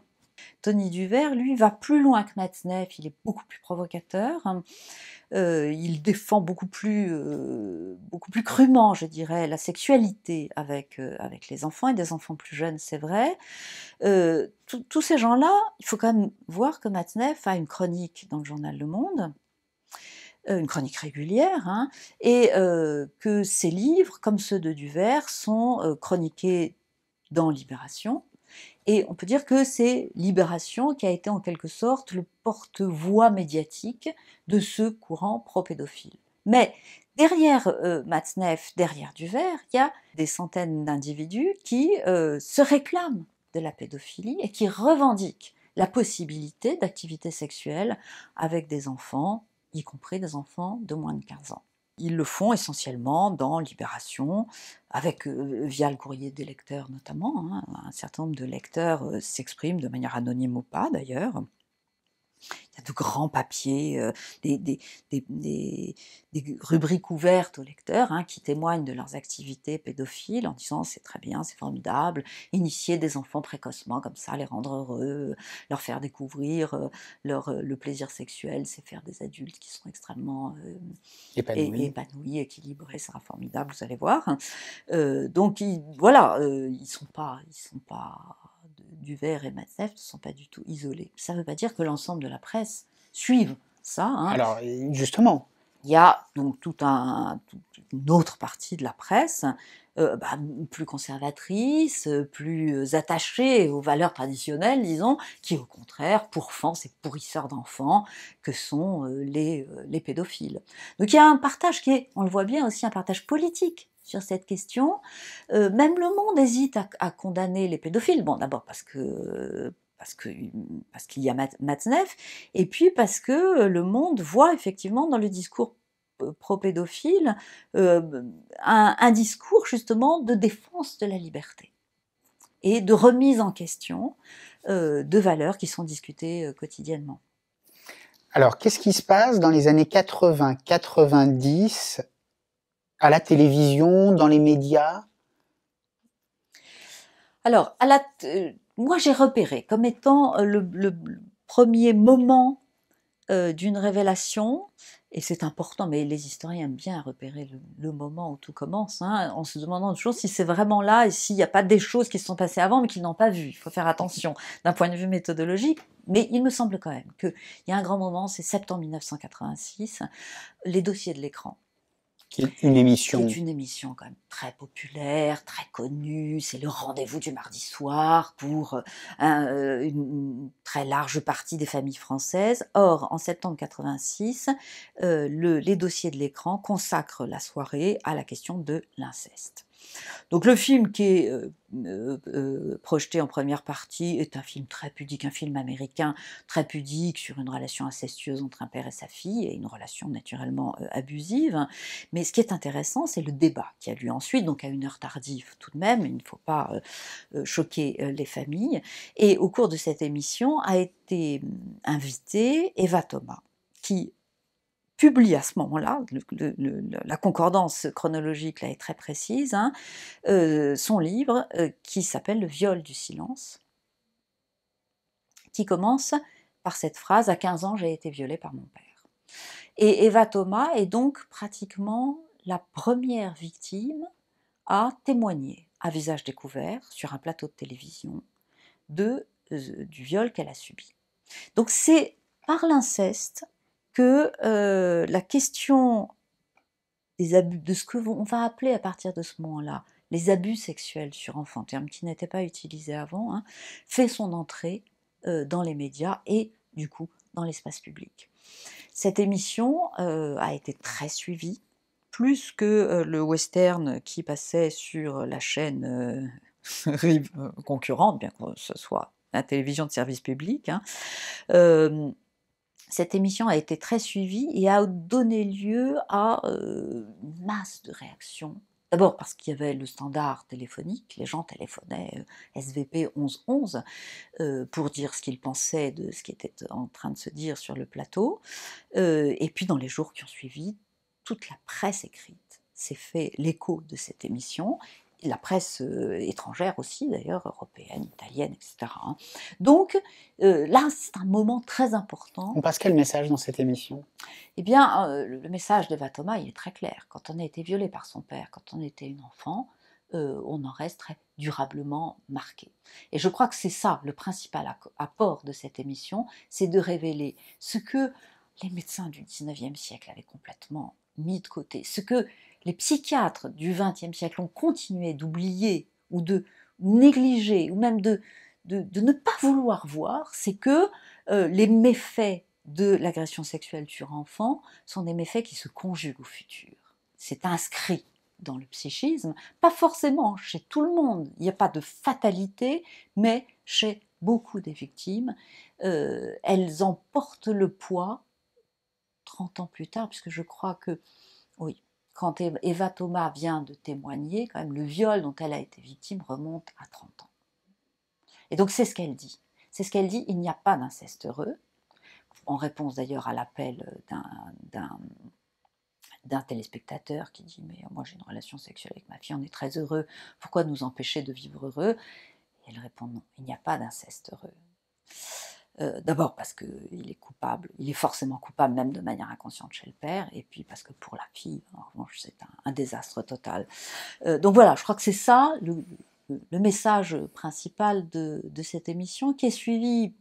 Tony Duvert, lui, va plus loin que Matzneff, il est beaucoup plus provocateur, euh, il défend beaucoup plus, euh, beaucoup plus crûment, je dirais, la sexualité avec, euh, avec les enfants et des enfants plus jeunes, c'est vrai. Tous ces gens-là, il faut quand même voir que Matzneff a une chronique dans le journal Le Monde, euh, une chronique régulière, hein, et euh, que ces livres, comme ceux de Duvers, sont euh, chroniqués dans Libération. Et on peut dire que c'est Libération qui a été en quelque sorte le porte-voix médiatique de ce courant pro-pédophile. Mais derrière Matsnef, Matzneff, derrière Duvers, il y a des centaines d'individus qui se réclament de la pédophilie et qui revendiquent la possibilité d'activités sexuelles avec des enfants y compris des enfants de moins de 15 ans. Ils le font essentiellement dans Libération, avec, euh, via le courrier des lecteurs notamment. Hein. Un certain nombre de lecteurs euh, s'expriment de manière anonyme ou pas d'ailleurs, il y a de grands papiers, euh, des, rubriques ouvertes aux lecteurs hein, qui témoignent de leurs activités pédophiles en disant c'est très bien, c'est formidable, initier des enfants précocement comme ça, les rendre heureux, leur faire découvrir euh, leur, euh, le plaisir sexuel, c'est faire des adultes qui sont extrêmement épanouis. équilibrés, ça sera formidable, vous allez voir. donc voilà, ils sont pas, ils sont pas du Vert et Matzef ne sont pas du tout isolés. Ça ne veut pas dire que l'ensemble de la presse suive ça. Hein. Alors, justement. Il y a donc toute une autre partie de la presse, euh, bah, plus conservatrice, plus euh, attachée aux valeurs traditionnelles, disons, qui au contraire pourfend ces pourrisseurs d'enfants que sont euh, les pédophiles. Donc il y a un partage qui est, on le voit bien, aussi un partage politique sur cette question. Euh, même le monde hésite à, condamner les pédophiles. Bon, d'abord parce que parce qu'il y a Matzneff, et puis parce que le monde voit effectivement dans le discours euh, pro-pédophile euh, un, discours justement de défense de la liberté et de remise en question de valeurs qui sont discutées quotidiennement. Alors, qu'est-ce qui se passe dans les années 80-90 à la télévision, dans les médias Alors, à la euh, moi j'ai repéré comme étant euh, le, premier moment euh, d'une révélation, et c'est important, mais les historiens aiment bien repérer le, moment où tout commence, hein, en se demandant toujours si c'est vraiment là et s'il n'y a pas des choses qui se sont passées avant mais qu'ils n'ont pas vues. Il faut faire attention d'un point de vue méthodologique. Mais il me semble quand même qu'il y a un grand moment, c'est septembre 1986, les dossiers de l'écran une émission. C'est une émission quand même très populaire, très connue. C'est le rendez-vous du mardi soir pour euh, euh, une très large partie des familles françaises. Or, en septembre 86, euh, les dossiers de l'écran consacrent la soirée à la question de l'inceste. Donc le film qui est euh, euh, euh, projeté en première partie est un film très pudique, un film américain très pudique sur une relation incestueuse entre un père et sa fille et une relation naturellement abusive. Mais ce qui est intéressant, c'est le débat qui a lieu ensuite, donc à une heure tardive tout de même, il ne faut pas choquer les familles. Et au cours de cette émission a été hum, invitée Eva Thomas qui publie à ce moment-là, la concordance chronologique là est très précise, hein, euh, son livre euh, qui s'appelle Le viol du silence, qui commence par cette phrase À 15 ans, j'ai été violée par mon père. Et Eva Thomas est donc pratiquement la première victime à témoigner à visage découvert sur un plateau de télévision de, euh, du viol qu'elle a subi. Donc c'est par l'inceste que euh, la question des abus, de ce que on va appeler à partir de ce moment-là les abus sexuels sur enfants, terme qui n'était pas utilisé avant, hein, fait son entrée euh, dans les médias et du coup dans l'espace public. Cette émission euh, a été très suivie, plus que le western qui passait sur la chaîne [LAUGHS] concurrente, bien que ce soit la télévision de service public. Hein. Cette émission a été très suivie et a donné lieu à euh, une masse de réactions. D'abord parce qu'il y avait le standard téléphonique, les gens téléphonaient euh, SVP 1111 euh, pour dire ce qu'ils pensaient de ce qui était en train de se dire sur le plateau. et puis dans les jours qui ont suivi, toute la presse écrite s'est fait l'écho de cette émission la presse étrangère aussi, d'ailleurs, européenne, italienne, etc. Hein. Donc là, c'est un moment très important. On passe quel message dans cette émission Eh bien, euh, le message d'Eva Thomas, il est très clair. Quand on a été violé par son père, quand on était une enfant, euh, on en reste très durablement marqué. Et je crois que c'est ça le principal apport de cette émission, c'est de révéler ce que les médecins du 19e siècle avaient complètement mis de côté, ce que les psychiatres du XXe siècle ont continué d'oublier ou de négliger ou même de, de, ne pas vouloir voir, c'est que euh, les méfaits de l'agression sexuelle sur enfant sont des méfaits qui se conjuguent au futur. C'est inscrit dans le psychisme, pas forcément chez tout le monde, il n'y a pas de fatalité, mais chez beaucoup des victimes, euh, elles en portent le poids 30 ans plus tard, puisque je crois que, oui, quand Eva Thomas vient de témoigner, quand même, le viol dont elle a été victime remonte à 30 ans. Et donc c'est ce qu'elle dit. C'est ce qu'elle dit, il n'y a pas d'inceste heureux, en réponse d'ailleurs à l'appel d'un téléspectateur qui dit mais moi j'ai une relation sexuelle avec ma fille, on est très heureux, pourquoi nous empêcher de vivre heureux Et elle répond non, il n'y a pas d'inceste heureux. Euh, d'abord parce qu'il est coupable, il est forcément coupable même de manière inconsciente chez le père, et puis parce que pour la fille, en revanche, c'est un, désastre total. Euh, donc voilà, je crois que c'est ça le, message principal de, cette émission, qui est suivi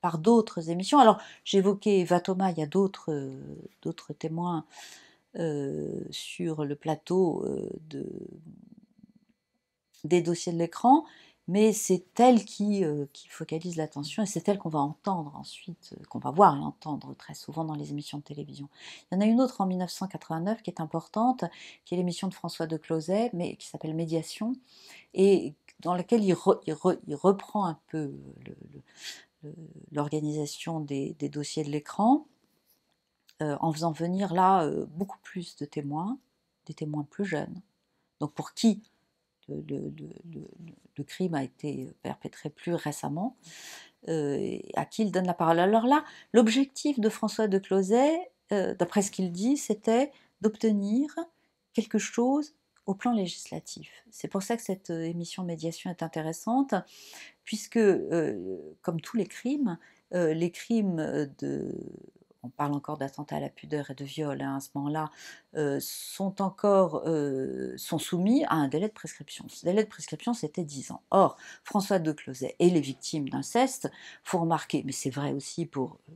par d'autres émissions. Alors j'évoquais Vatoma, il y a d'autres témoins euh, sur le plateau des dossiers de l'écran mais c'est elle qui, euh, qui focalise l'attention et c'est elle qu'on va entendre ensuite, euh, qu'on va voir et entendre très souvent dans les émissions de télévision. Il y en a une autre en 1989 qui est importante, qui est l'émission de François de Closet, mais qui s'appelle Médiation, et dans laquelle il, reprend un peu l'organisation des, dossiers de l'écran, euh, en faisant venir là beaucoup plus de témoins, des témoins plus jeunes, donc pour qui de, crime a été perpétré plus récemment, euh, à qui il donne la parole. Alors là, l'objectif de François de Closet, euh, d'après ce qu'il dit, c'était d'obtenir quelque chose au plan législatif. C'est pour ça que cette euh, émission médiation est intéressante, puisque, comme tous les crimes, les crimes de on parle encore d'attentats à la pudeur et de viol hein, à ce moment-là, euh, sont encore euh, sont soumis à un délai de prescription. Ce délai de prescription, c'était 10 ans. Or, François de Closet et les victimes d'inceste, faut remarquer, mais c'est vrai aussi pour euh,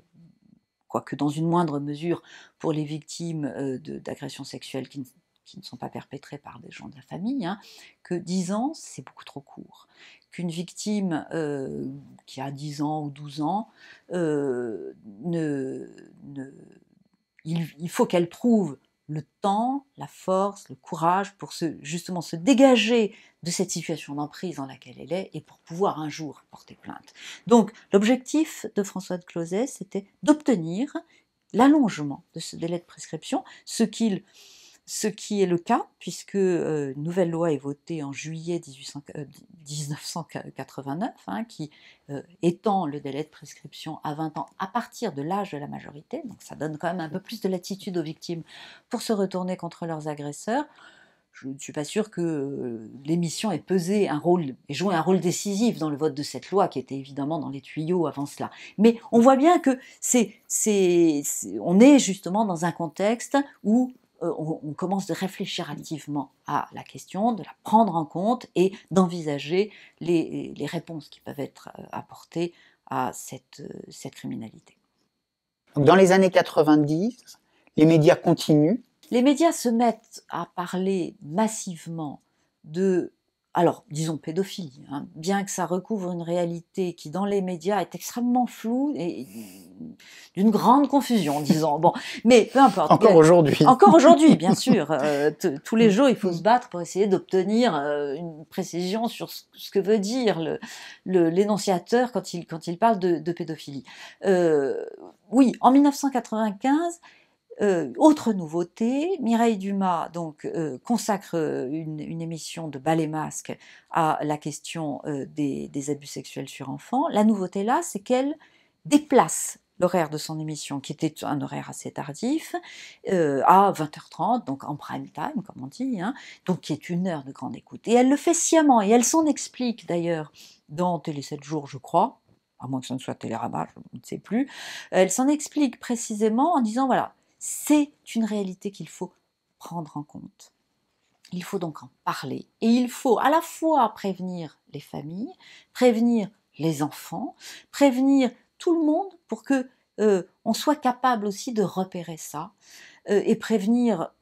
quoique dans une moindre mesure pour les victimes d'agressions sexuelles qui ne qui ne sont pas perpétrés par des gens de la famille, hein, que 10 ans, c'est beaucoup trop court. Qu'une victime euh, qui a 10 ans ou 12 ans, euh, ne, il, faut qu'elle trouve le temps, la force, le courage pour justement se dégager de cette situation d'emprise dans laquelle elle est et pour pouvoir un jour porter plainte. Donc l'objectif de François de Closet, c'était d'obtenir l'allongement de ce délai de prescription, ce qu'il ce qui est le cas, puisque euh, une nouvelle loi est votée en juillet 1989, euh, hein, qui euh, étend le délai de prescription à 20 ans à partir de l'âge de la majorité, donc ça donne quand même un peu plus de latitude aux victimes pour se retourner contre leurs agresseurs. Je ne suis pas sûre que l'émission ait pesé un rôle, et joué un rôle décisif dans le vote de cette loi, qui était évidemment dans les tuyaux avant cela. Mais on voit bien que c'est, on est justement dans un contexte où euh, on, commence de réfléchir activement à la question, de la prendre en compte et d'envisager les, réponses qui peuvent être euh, apportées à cette, euh, cette criminalité. Dans les années 90, les médias continuent. Les médias se mettent à parler massivement de alors disons pédophilie, hein, bien que ça recouvre une réalité qui dans les médias est extrêmement floue et d'une grande confusion, disons. Bon, mais peu importe. Encore aujourd'hui. Encore aujourd'hui, bien [LAUGHS] sûr. Euh, tous les jours, il faut se battre pour essayer d'obtenir euh, une précision sur ce, que veut dire l'énonciateur quand, il, parle de, pédophilie. Euh, oui, en 1995, euh, autre nouveauté, Mireille Dumas donc euh, consacre euh, une, émission de ballet masque à la question des, abus sexuels sur enfants. La nouveauté là, c'est qu'elle déplace l'horaire de son émission, qui était un horaire assez tardif, à 20h30, donc en prime time, comme on dit, hein, donc qui est une heure de grande écoute. Et elle le fait sciemment, et elle s'en explique d'ailleurs dans Télé 7 jours, je crois, à moins que ce ne soit Télérama, je ne sais plus. Elle s'en explique précisément en disant, voilà, c'est une réalité qu'il faut prendre en compte. Il faut donc en parler et il faut à la fois prévenir les familles, prévenir les enfants, prévenir tout le monde pour que euh, on soit capable aussi de repérer ça euh, et prévenir,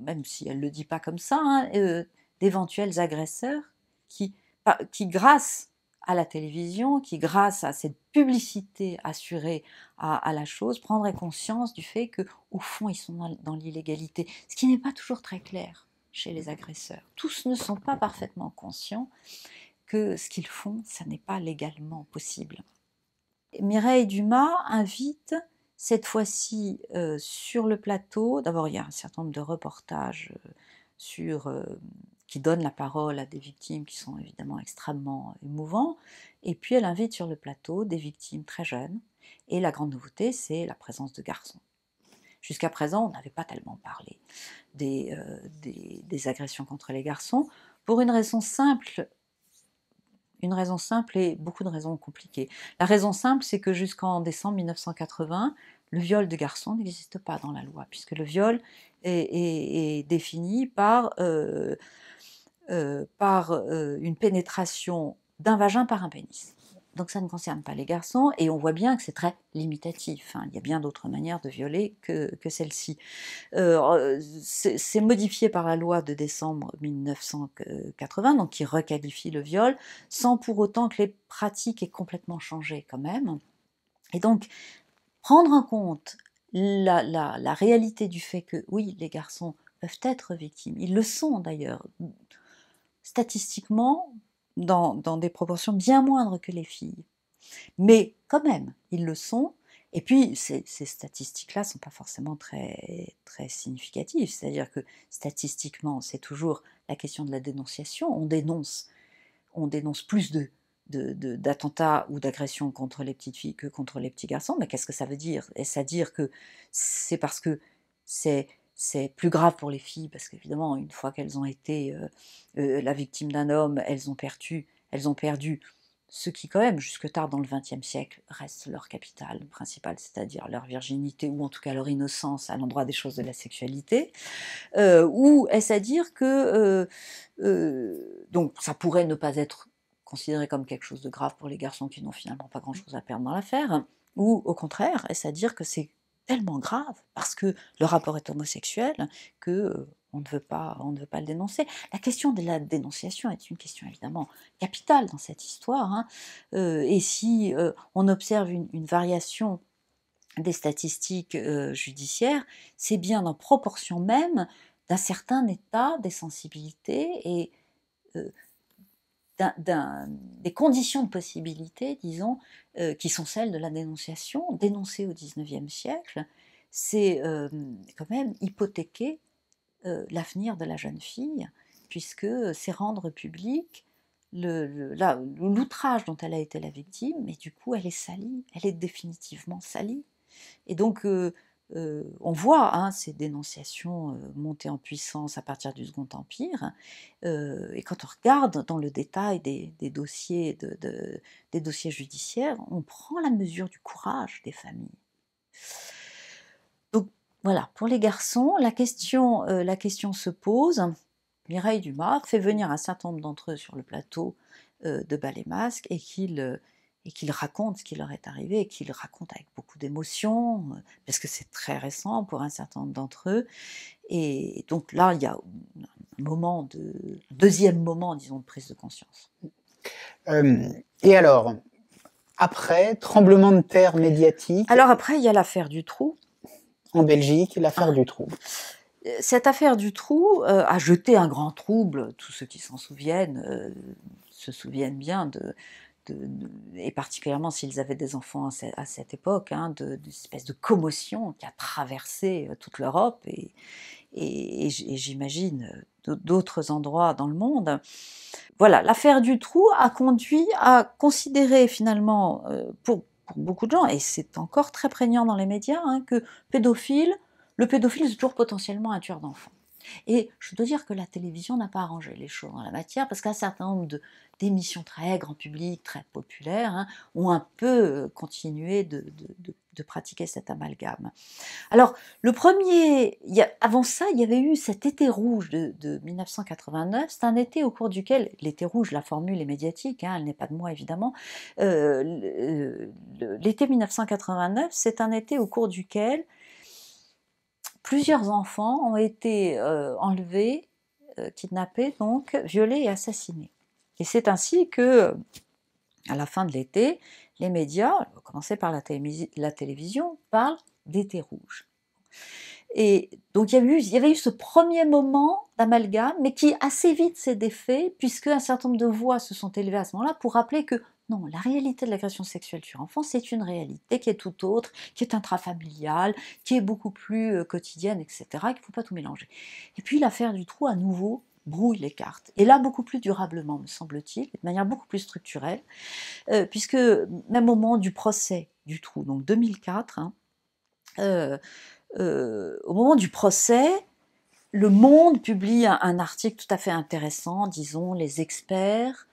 même si elle ne le dit pas comme ça, hein, euh, d'éventuels agresseurs qui, qui, grâce à la télévision qui, grâce à cette publicité assurée à, la chose, prendrait conscience du fait que, au fond, ils sont dans, l'illégalité, ce qui n'est pas toujours très clair chez les agresseurs. Tous ne sont pas parfaitement conscients que ce qu'ils font, ça n'est pas légalement possible. Mireille Dumas invite cette fois-ci euh, sur le plateau, d'abord il y a un certain nombre de reportages euh, sur euh, qui donne la parole à des victimes qui sont évidemment extrêmement émouvantes, Et puis elle invite sur le plateau des victimes très jeunes. Et la grande nouveauté, c'est la présence de garçons. Jusqu'à présent, on n'avait pas tellement parlé des, euh, des, agressions contre les garçons, pour une raison simple, une raison simple et beaucoup de raisons compliquées. La raison simple, c'est que jusqu'en décembre 1980, le viol de garçons n'existe pas dans la loi, puisque le viol est, défini par euh, euh, par euh, une pénétration d'un vagin par un pénis. Donc ça ne concerne pas les garçons et on voit bien que c'est très limitatif. Hein. Il y a bien d'autres manières de violer que, que celle-ci. Euh, c'est modifié par la loi de décembre 1980, donc qui requalifie le viol, sans pour autant que les pratiques aient complètement changé quand même. Et donc, prendre en compte la, la, la réalité du fait que oui, les garçons peuvent être victimes. Ils le sont d'ailleurs, statistiquement dans, des proportions bien moindres que les filles. Mais quand même, ils le sont. Et puis, ces, statistiques-là ne sont pas forcément très, très significatives. C'est-à-dire que statistiquement, c'est toujours la question de la dénonciation. On dénonce, on dénonce plus de, d'attentats ou d'agressions contre les petites filles que contre les petits garçons. Mais qu'est-ce que ça veut dire Est-ce à dire que c'est parce que c'est c'est plus grave pour les filles parce qu'évidemment, une fois qu'elles ont été euh, euh, la victime d'un homme, elles ont perdu, elles ont perdu ce qui quand même jusque tard dans le XXe siècle reste leur capital principal, c'est-à-dire leur virginité ou en tout cas leur innocence à l'endroit des choses de la sexualité, euh, ou est-ce à dire que donc ça pourrait ne pas être considéré comme quelque chose de grave pour les garçons qui n'ont finalement pas grand-chose à perdre dans l'affaire, ou au contraire est-ce à dire que c'est tellement grave parce que le rapport est homosexuel que on ne veut pas, on ne veut pas le dénoncer. La question de la dénonciation est une question évidemment capitale dans cette histoire. Hein. et si on observe une, variation des statistiques judiciaires, c'est bien en proportion même d'un certain état des sensibilités et des conditions de possibilité, disons, euh, qui sont celles de la dénonciation, dénoncée au XIXe siècle, c'est euh, quand même hypothéquer euh, l'avenir de la jeune fille, puisque c'est rendre public l'outrage dont elle a été la victime, mais du coup elle est salie, elle est définitivement salie. Et donc on voit hein, ces dénonciations monter en puissance à partir du Second Empire, et quand on regarde dans le détail des, dossiers, des dossiers judiciaires, on prend la mesure du courage des familles. Donc voilà, pour les garçons, la question, se pose. Mireille Dumas fait venir un certain nombre d'entre eux sur le plateau de Ballet Masque et qu'il et qu'il raconte ce qui leur est arrivé, et qu'il raconte avec beaucoup d'émotion, euh, parce que c'est très récent pour un certain nombre d'entre eux. Et donc là, il y a un moment de deuxième moment, disons, de prise de conscience. et alors, après, tremblement de terre médiatique. Alors après, il y a l'affaire du trou. En Belgique, l'affaire ah. du trou euh, cette affaire du trou euh, a jeté un grand trouble. Tous ceux qui s'en souviennent se souviennent bien de, et particulièrement s'ils avaient des enfants à, cette époque, hein, d'une espèce de commotion qui a traversé euh, toute l'Europe et, j'imagine euh, d'autres endroits dans le monde. Voilà, l'affaire du trou a conduit à considérer finalement, euh, pour, beaucoup de gens, et c'est encore très prégnant dans les médias, hein, que pédophile, le pédophile est toujours potentiellement un tueur d'enfants. Et je dois dire que la télévision n'a pas arrangé les choses en la matière, parce qu'un certain nombre d'émissions très grand public, très populaires, hein, ont un peu euh, continué de, pratiquer cet amalgame. Alors, le premier, avant ça, il y avait eu cet été rouge de, 1989. C'est un été au cours duquel, l'été rouge, la formule est médiatique, hein, elle n'est pas de moi évidemment. Euh, l'été 1989, c'est un été au cours duquel plusieurs enfants ont été euh, enlevés, euh, kidnappés, donc violés et assassinés. Et c'est ainsi que, à la fin de l'été, les médias, à commencer par la, télévision, parlent d'été rouge. Et donc il y, a eu, il avait eu ce premier moment d'amalgame, mais qui assez vite s'est défait, puisque un certain nombre de voix se sont élevées à ce moment-là pour rappeler que non, la réalité de l'agression sexuelle sur enfant, c'est une réalité qui est tout autre, qui est intrafamiliale, qui est beaucoup plus quotidienne, etc., Il ne faut pas tout mélanger. Et puis l'affaire du trou, à nouveau, brouille les cartes. Et là, beaucoup plus durablement, me semble-t-il, de manière beaucoup plus structurelle, puisque même au moment du procès du trou, donc 2004, hein, au moment du procès, le Monde publie un, article tout à fait intéressant, disons, les experts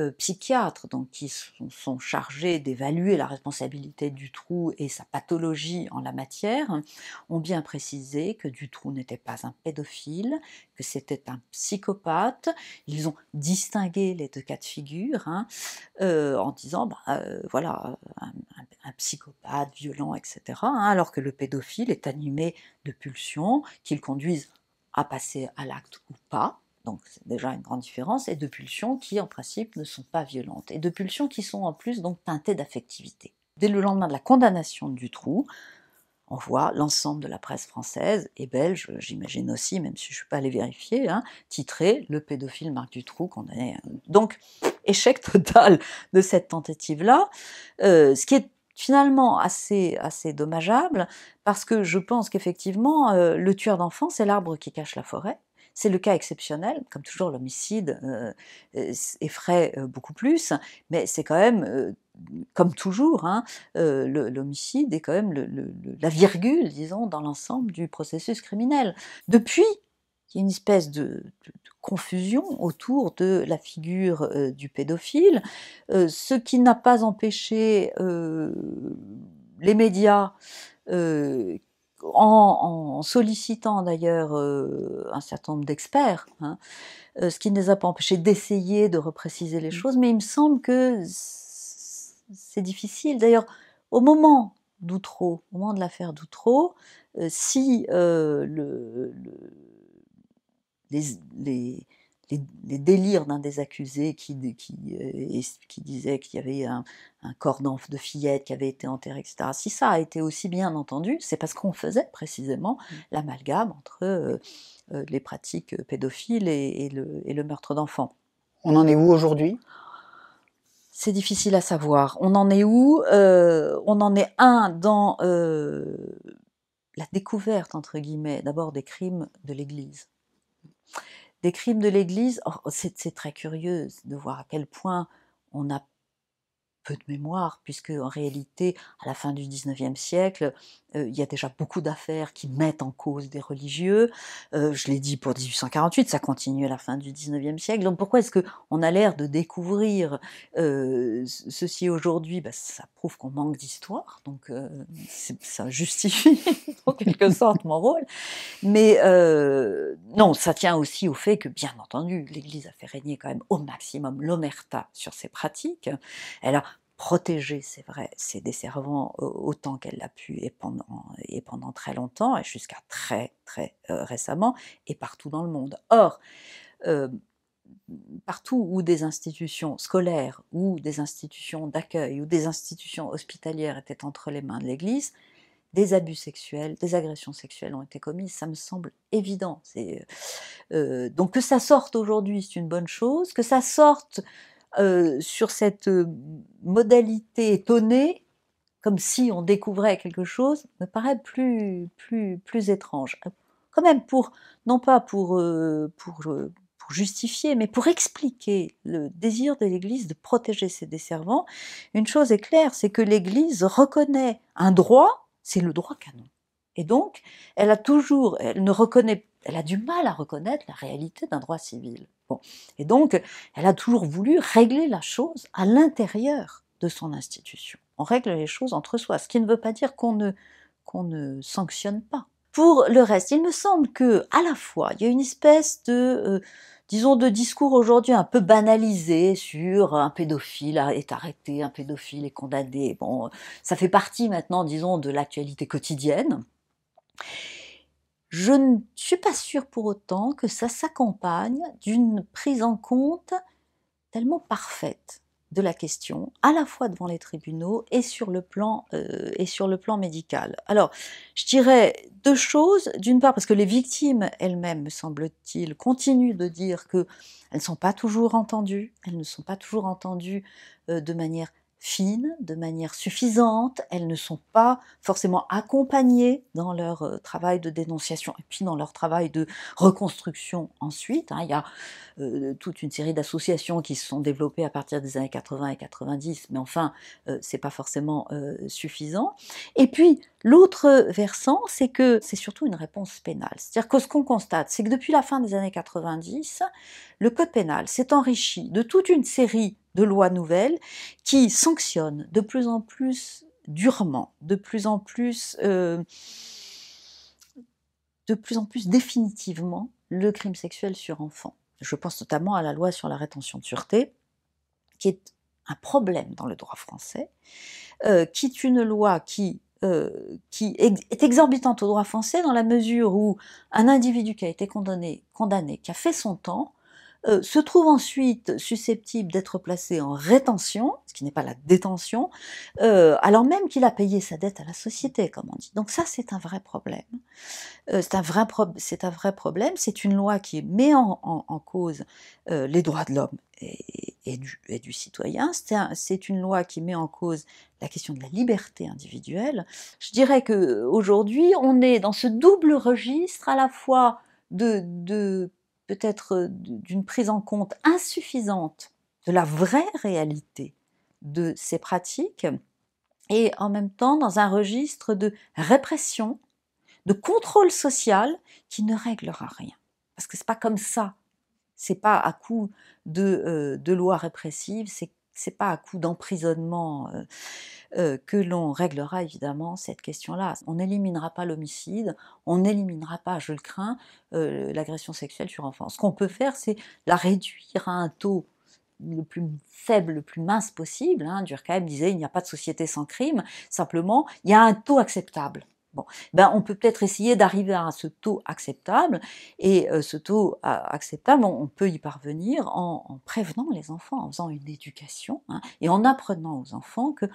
euh, psychiatres donc, qui sont, chargés d'évaluer la responsabilité du trou et sa pathologie en la matière ont bien précisé que trou n'était pas un pédophile, que c'était un psychopathe. Ils ont distingué les deux cas de figure hein, euh, en disant bah, euh, voilà, un, psychopathe violent, etc. Hein, alors que le pédophile est animé de pulsions qu'il conduisent à passer à l'acte ou pas. Donc c'est déjà une grande différence, et de pulsions qui en principe ne sont pas violentes, et de pulsions qui sont en plus donc teintées d'affectivité. Dès le lendemain de la condamnation du trou, on voit l'ensemble de la presse française et belge, j'imagine aussi, même si je ne suis pas allée vérifier, hein, titrer Le pédophile Marc Dutroux condamné. Hein. Donc, échec total de cette tentative-là, euh, ce qui est finalement assez, assez dommageable, parce que je pense qu'effectivement, euh, le tueur d'enfants, c'est l'arbre qui cache la forêt, c'est le cas exceptionnel, comme toujours l'homicide euh, euh, effraie euh, beaucoup plus, mais c'est quand même, comme toujours, hein, l'homicide est quand même la virgule, disons, dans l'ensemble du processus criminel. Depuis, il y a une espèce de, confusion autour de la figure du pédophile, ce qui n'a pas empêché les médias en, sollicitant d'ailleurs euh, un certain nombre d'experts, hein, euh, ce qui ne les a pas empêchés d'essayer de repréciser les mmh. choses, mais il me semble que c'est difficile. D'ailleurs, au moment d'Outreau, au moment de l'affaire d'Outreau, euh, si les les, délires d'un des accusés qui, euh, disait qu'il y avait un, corps de fillette qui avait été enterré, etc. Si ça a été aussi bien entendu, c'est parce qu'on faisait précisément mmh. l'amalgame entre euh, euh, les pratiques pédophiles et, le, meurtre d'enfants. On en est où aujourd'hui c'est difficile à savoir. On en est où On en est un dans la découverte entre guillemets, d'abord des crimes de l'Église des crimes de l'Église, oh, c'est très curieux de voir à quel point on a peu de mémoire, puisque en réalité, à la fin du XIXe siècle, il y a déjà beaucoup d'affaires qui mettent en cause des religieux. je l'ai dit pour 1848, ça continue à la fin du 19e siècle. Donc pourquoi est-ce qu'on a l'air de découvrir ceci aujourd'hui bah, Ça prouve qu'on manque d'histoire, donc ça justifie [LAUGHS] en quelque sorte mon rôle. Mais non, ça tient aussi au fait que, bien entendu, l'Église a fait régner quand même au maximum l'omerta sur ses pratiques. Elle a protéger, c'est vrai, ses desservants autant qu'elle l'a pu et pendant, et pendant très longtemps, et jusqu'à très très euh, récemment, et partout dans le monde. Or, euh, partout où des institutions scolaires, ou des institutions d'accueil, ou des institutions hospitalières étaient entre les mains de l'Église, des abus sexuels, des agressions sexuelles ont été commises, ça me semble évident. Euh, donc que ça sorte aujourd'hui, c'est une bonne chose. Que ça sorte euh, sur cette euh, modalité étonnée, comme si on découvrait quelque chose, me paraît plus, plus, plus étrange. Euh, quand même, pour, non pas pour, pour justifier, mais pour expliquer le désir de l'Église de protéger ses desservants, une chose est claire, c'est que l'Église reconnaît un droit, c'est le droit canon. Et donc, elle a toujours, elle ne reconnaît elle a du mal à reconnaître la réalité d'un droit civil. Bon. Et donc, elle a toujours voulu régler la chose à l'intérieur de son institution. On règle les choses entre soi, ce qui ne veut pas dire qu'on ne, qu'on ne sanctionne pas. Pour le reste, il me semble que à la fois, il y a une espèce de euh, disons, de discours aujourd'hui un peu banalisé sur un pédophile est arrêté, un pédophile est condamné. Bon, ça fait partie maintenant, disons, de l'actualité quotidienne je ne suis pas sûre pour autant que ça s'accompagne d'une prise en compte tellement parfaite de la question, à la fois devant les tribunaux et sur le plan, euh, et sur le plan médical. Alors, je dirais deux choses. D'une part, parce que les victimes elles-mêmes, me semble-t-il, continuent de dire qu'elles ne sont pas toujours entendues, elles ne sont pas toujours entendues euh, de manière fines, de manière suffisante, elles ne sont pas forcément accompagnées dans leur euh, travail de dénonciation et puis dans leur travail de reconstruction ensuite. Hein. Il y a euh, toute une série d'associations qui se sont développées à partir des années 80 et 90, mais enfin, euh, c'est pas forcément suffisant. Et puis, L'autre versant, c'est que c'est surtout une réponse pénale. C'est-à-dire que ce qu'on constate, c'est que depuis la fin des années 90, le Code pénal s'est enrichi de toute une série de lois nouvelles qui sanctionnent de plus en plus durement, de plus en plus, euh, de plus, en plus définitivement le crime sexuel sur enfant. Je pense notamment à la loi sur la rétention de sûreté, qui est un problème dans le droit français, euh, qui est une loi qui euh, qui est exorbitante au droit français dans la mesure où un individu qui a été condamné, condamné qui a fait son temps, euh, se trouve ensuite susceptible d'être placé en rétention, ce qui n'est pas la détention, euh, alors même qu'il a payé sa dette à la société, comme on dit. Donc ça, c'est un vrai problème. Euh, c'est un, vrai un vrai problème. C'est une loi qui met en, cause les droits de l'homme et, du, citoyen. C'est une loi qui met en cause la question de la liberté individuelle. Je dirais que aujourd'hui, on est dans ce double registre à la fois de peut-être euh, d'une prise en compte insuffisante de la vraie réalité de ces pratiques et en même temps dans un registre de répression, de contrôle social qui ne réglera rien. Parce que ce n'est pas comme ça. C'est pas à coup de, euh, lois répressives, c'est pas à coup d'emprisonnement. Euh, euh, que l'on réglera évidemment cette question-là. On n'éliminera pas l'homicide, on n'éliminera pas, je le crains, euh, l'agression sexuelle sur enfant. Ce qu'on peut faire, c'est la réduire à un taux le plus faible, le plus mince possible. Hein. Durkheim disait il n'y a pas de société sans crime, simplement il y a un taux acceptable. Bon, ben on peut peut-être essayer d'arriver à ce taux acceptable, et euh, ce taux euh, acceptable, on, peut y parvenir en, en, prévenant les enfants, en faisant une éducation, hein, et en apprenant aux enfants que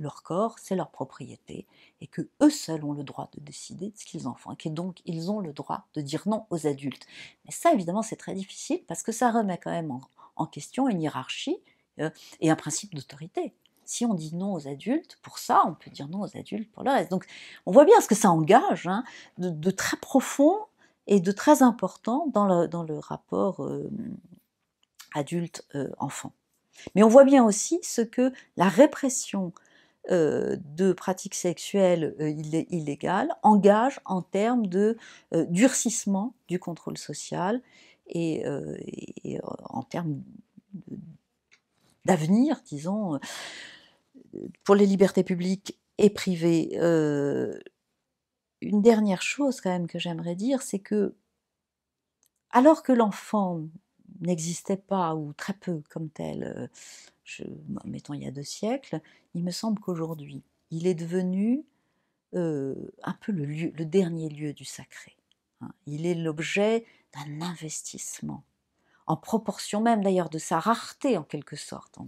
leur, corps, c'est leur propriété, et que eux seuls ont le droit de décider de ce qu'ils en font, et donc ils ont le droit de dire non aux adultes. Mais ça, évidemment, c'est très difficile parce que ça remet quand même en, question une hiérarchie euh, et un principe d'autorité. Si on dit non aux adultes, pour ça, on peut dire non aux adultes pour le reste. Donc, on voit bien ce que ça engage hein, de, très profond et de très important dans le, dans le rapport euh, adulte-enfant. Euh, Mais on voit bien aussi ce que la répression euh, de pratiques sexuelles euh, illégales engage en termes de euh, durcissement du contrôle social et, en termes d'avenir, disons, pour les libertés publiques et privées. une dernière chose quand même que j'aimerais dire, c'est que alors que l'enfant n'existait pas ou très peu comme tel bah, mettons il y a deux siècles, il me semble qu'aujourd'hui, il est devenu euh, un peu le, dernier lieu du sacré. Hein. Il est l'objet d'un investissement, en proportion même d'ailleurs de sa rareté en quelque sorte.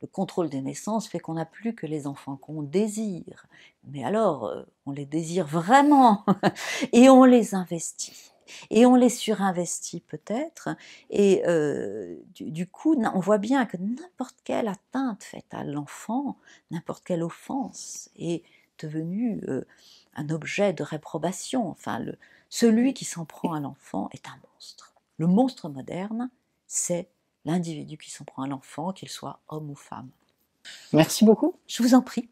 Le contrôle des naissances fait qu'on n'a plus que les enfants qu'on désire. Mais alors, euh, on les désire vraiment [LAUGHS] et on les investit et on les surinvestit peut-être, et euh, du, coup, on voit bien que n'importe quelle atteinte faite à l'enfant, n'importe quelle offense est devenue euh, un objet de réprobation. Enfin, celui qui s'en prend à l'enfant est un monstre. Le monstre moderne, c'est l'individu qui s'en prend à l'enfant, qu'il soit homme ou femme. Merci beaucoup. Je vous en prie.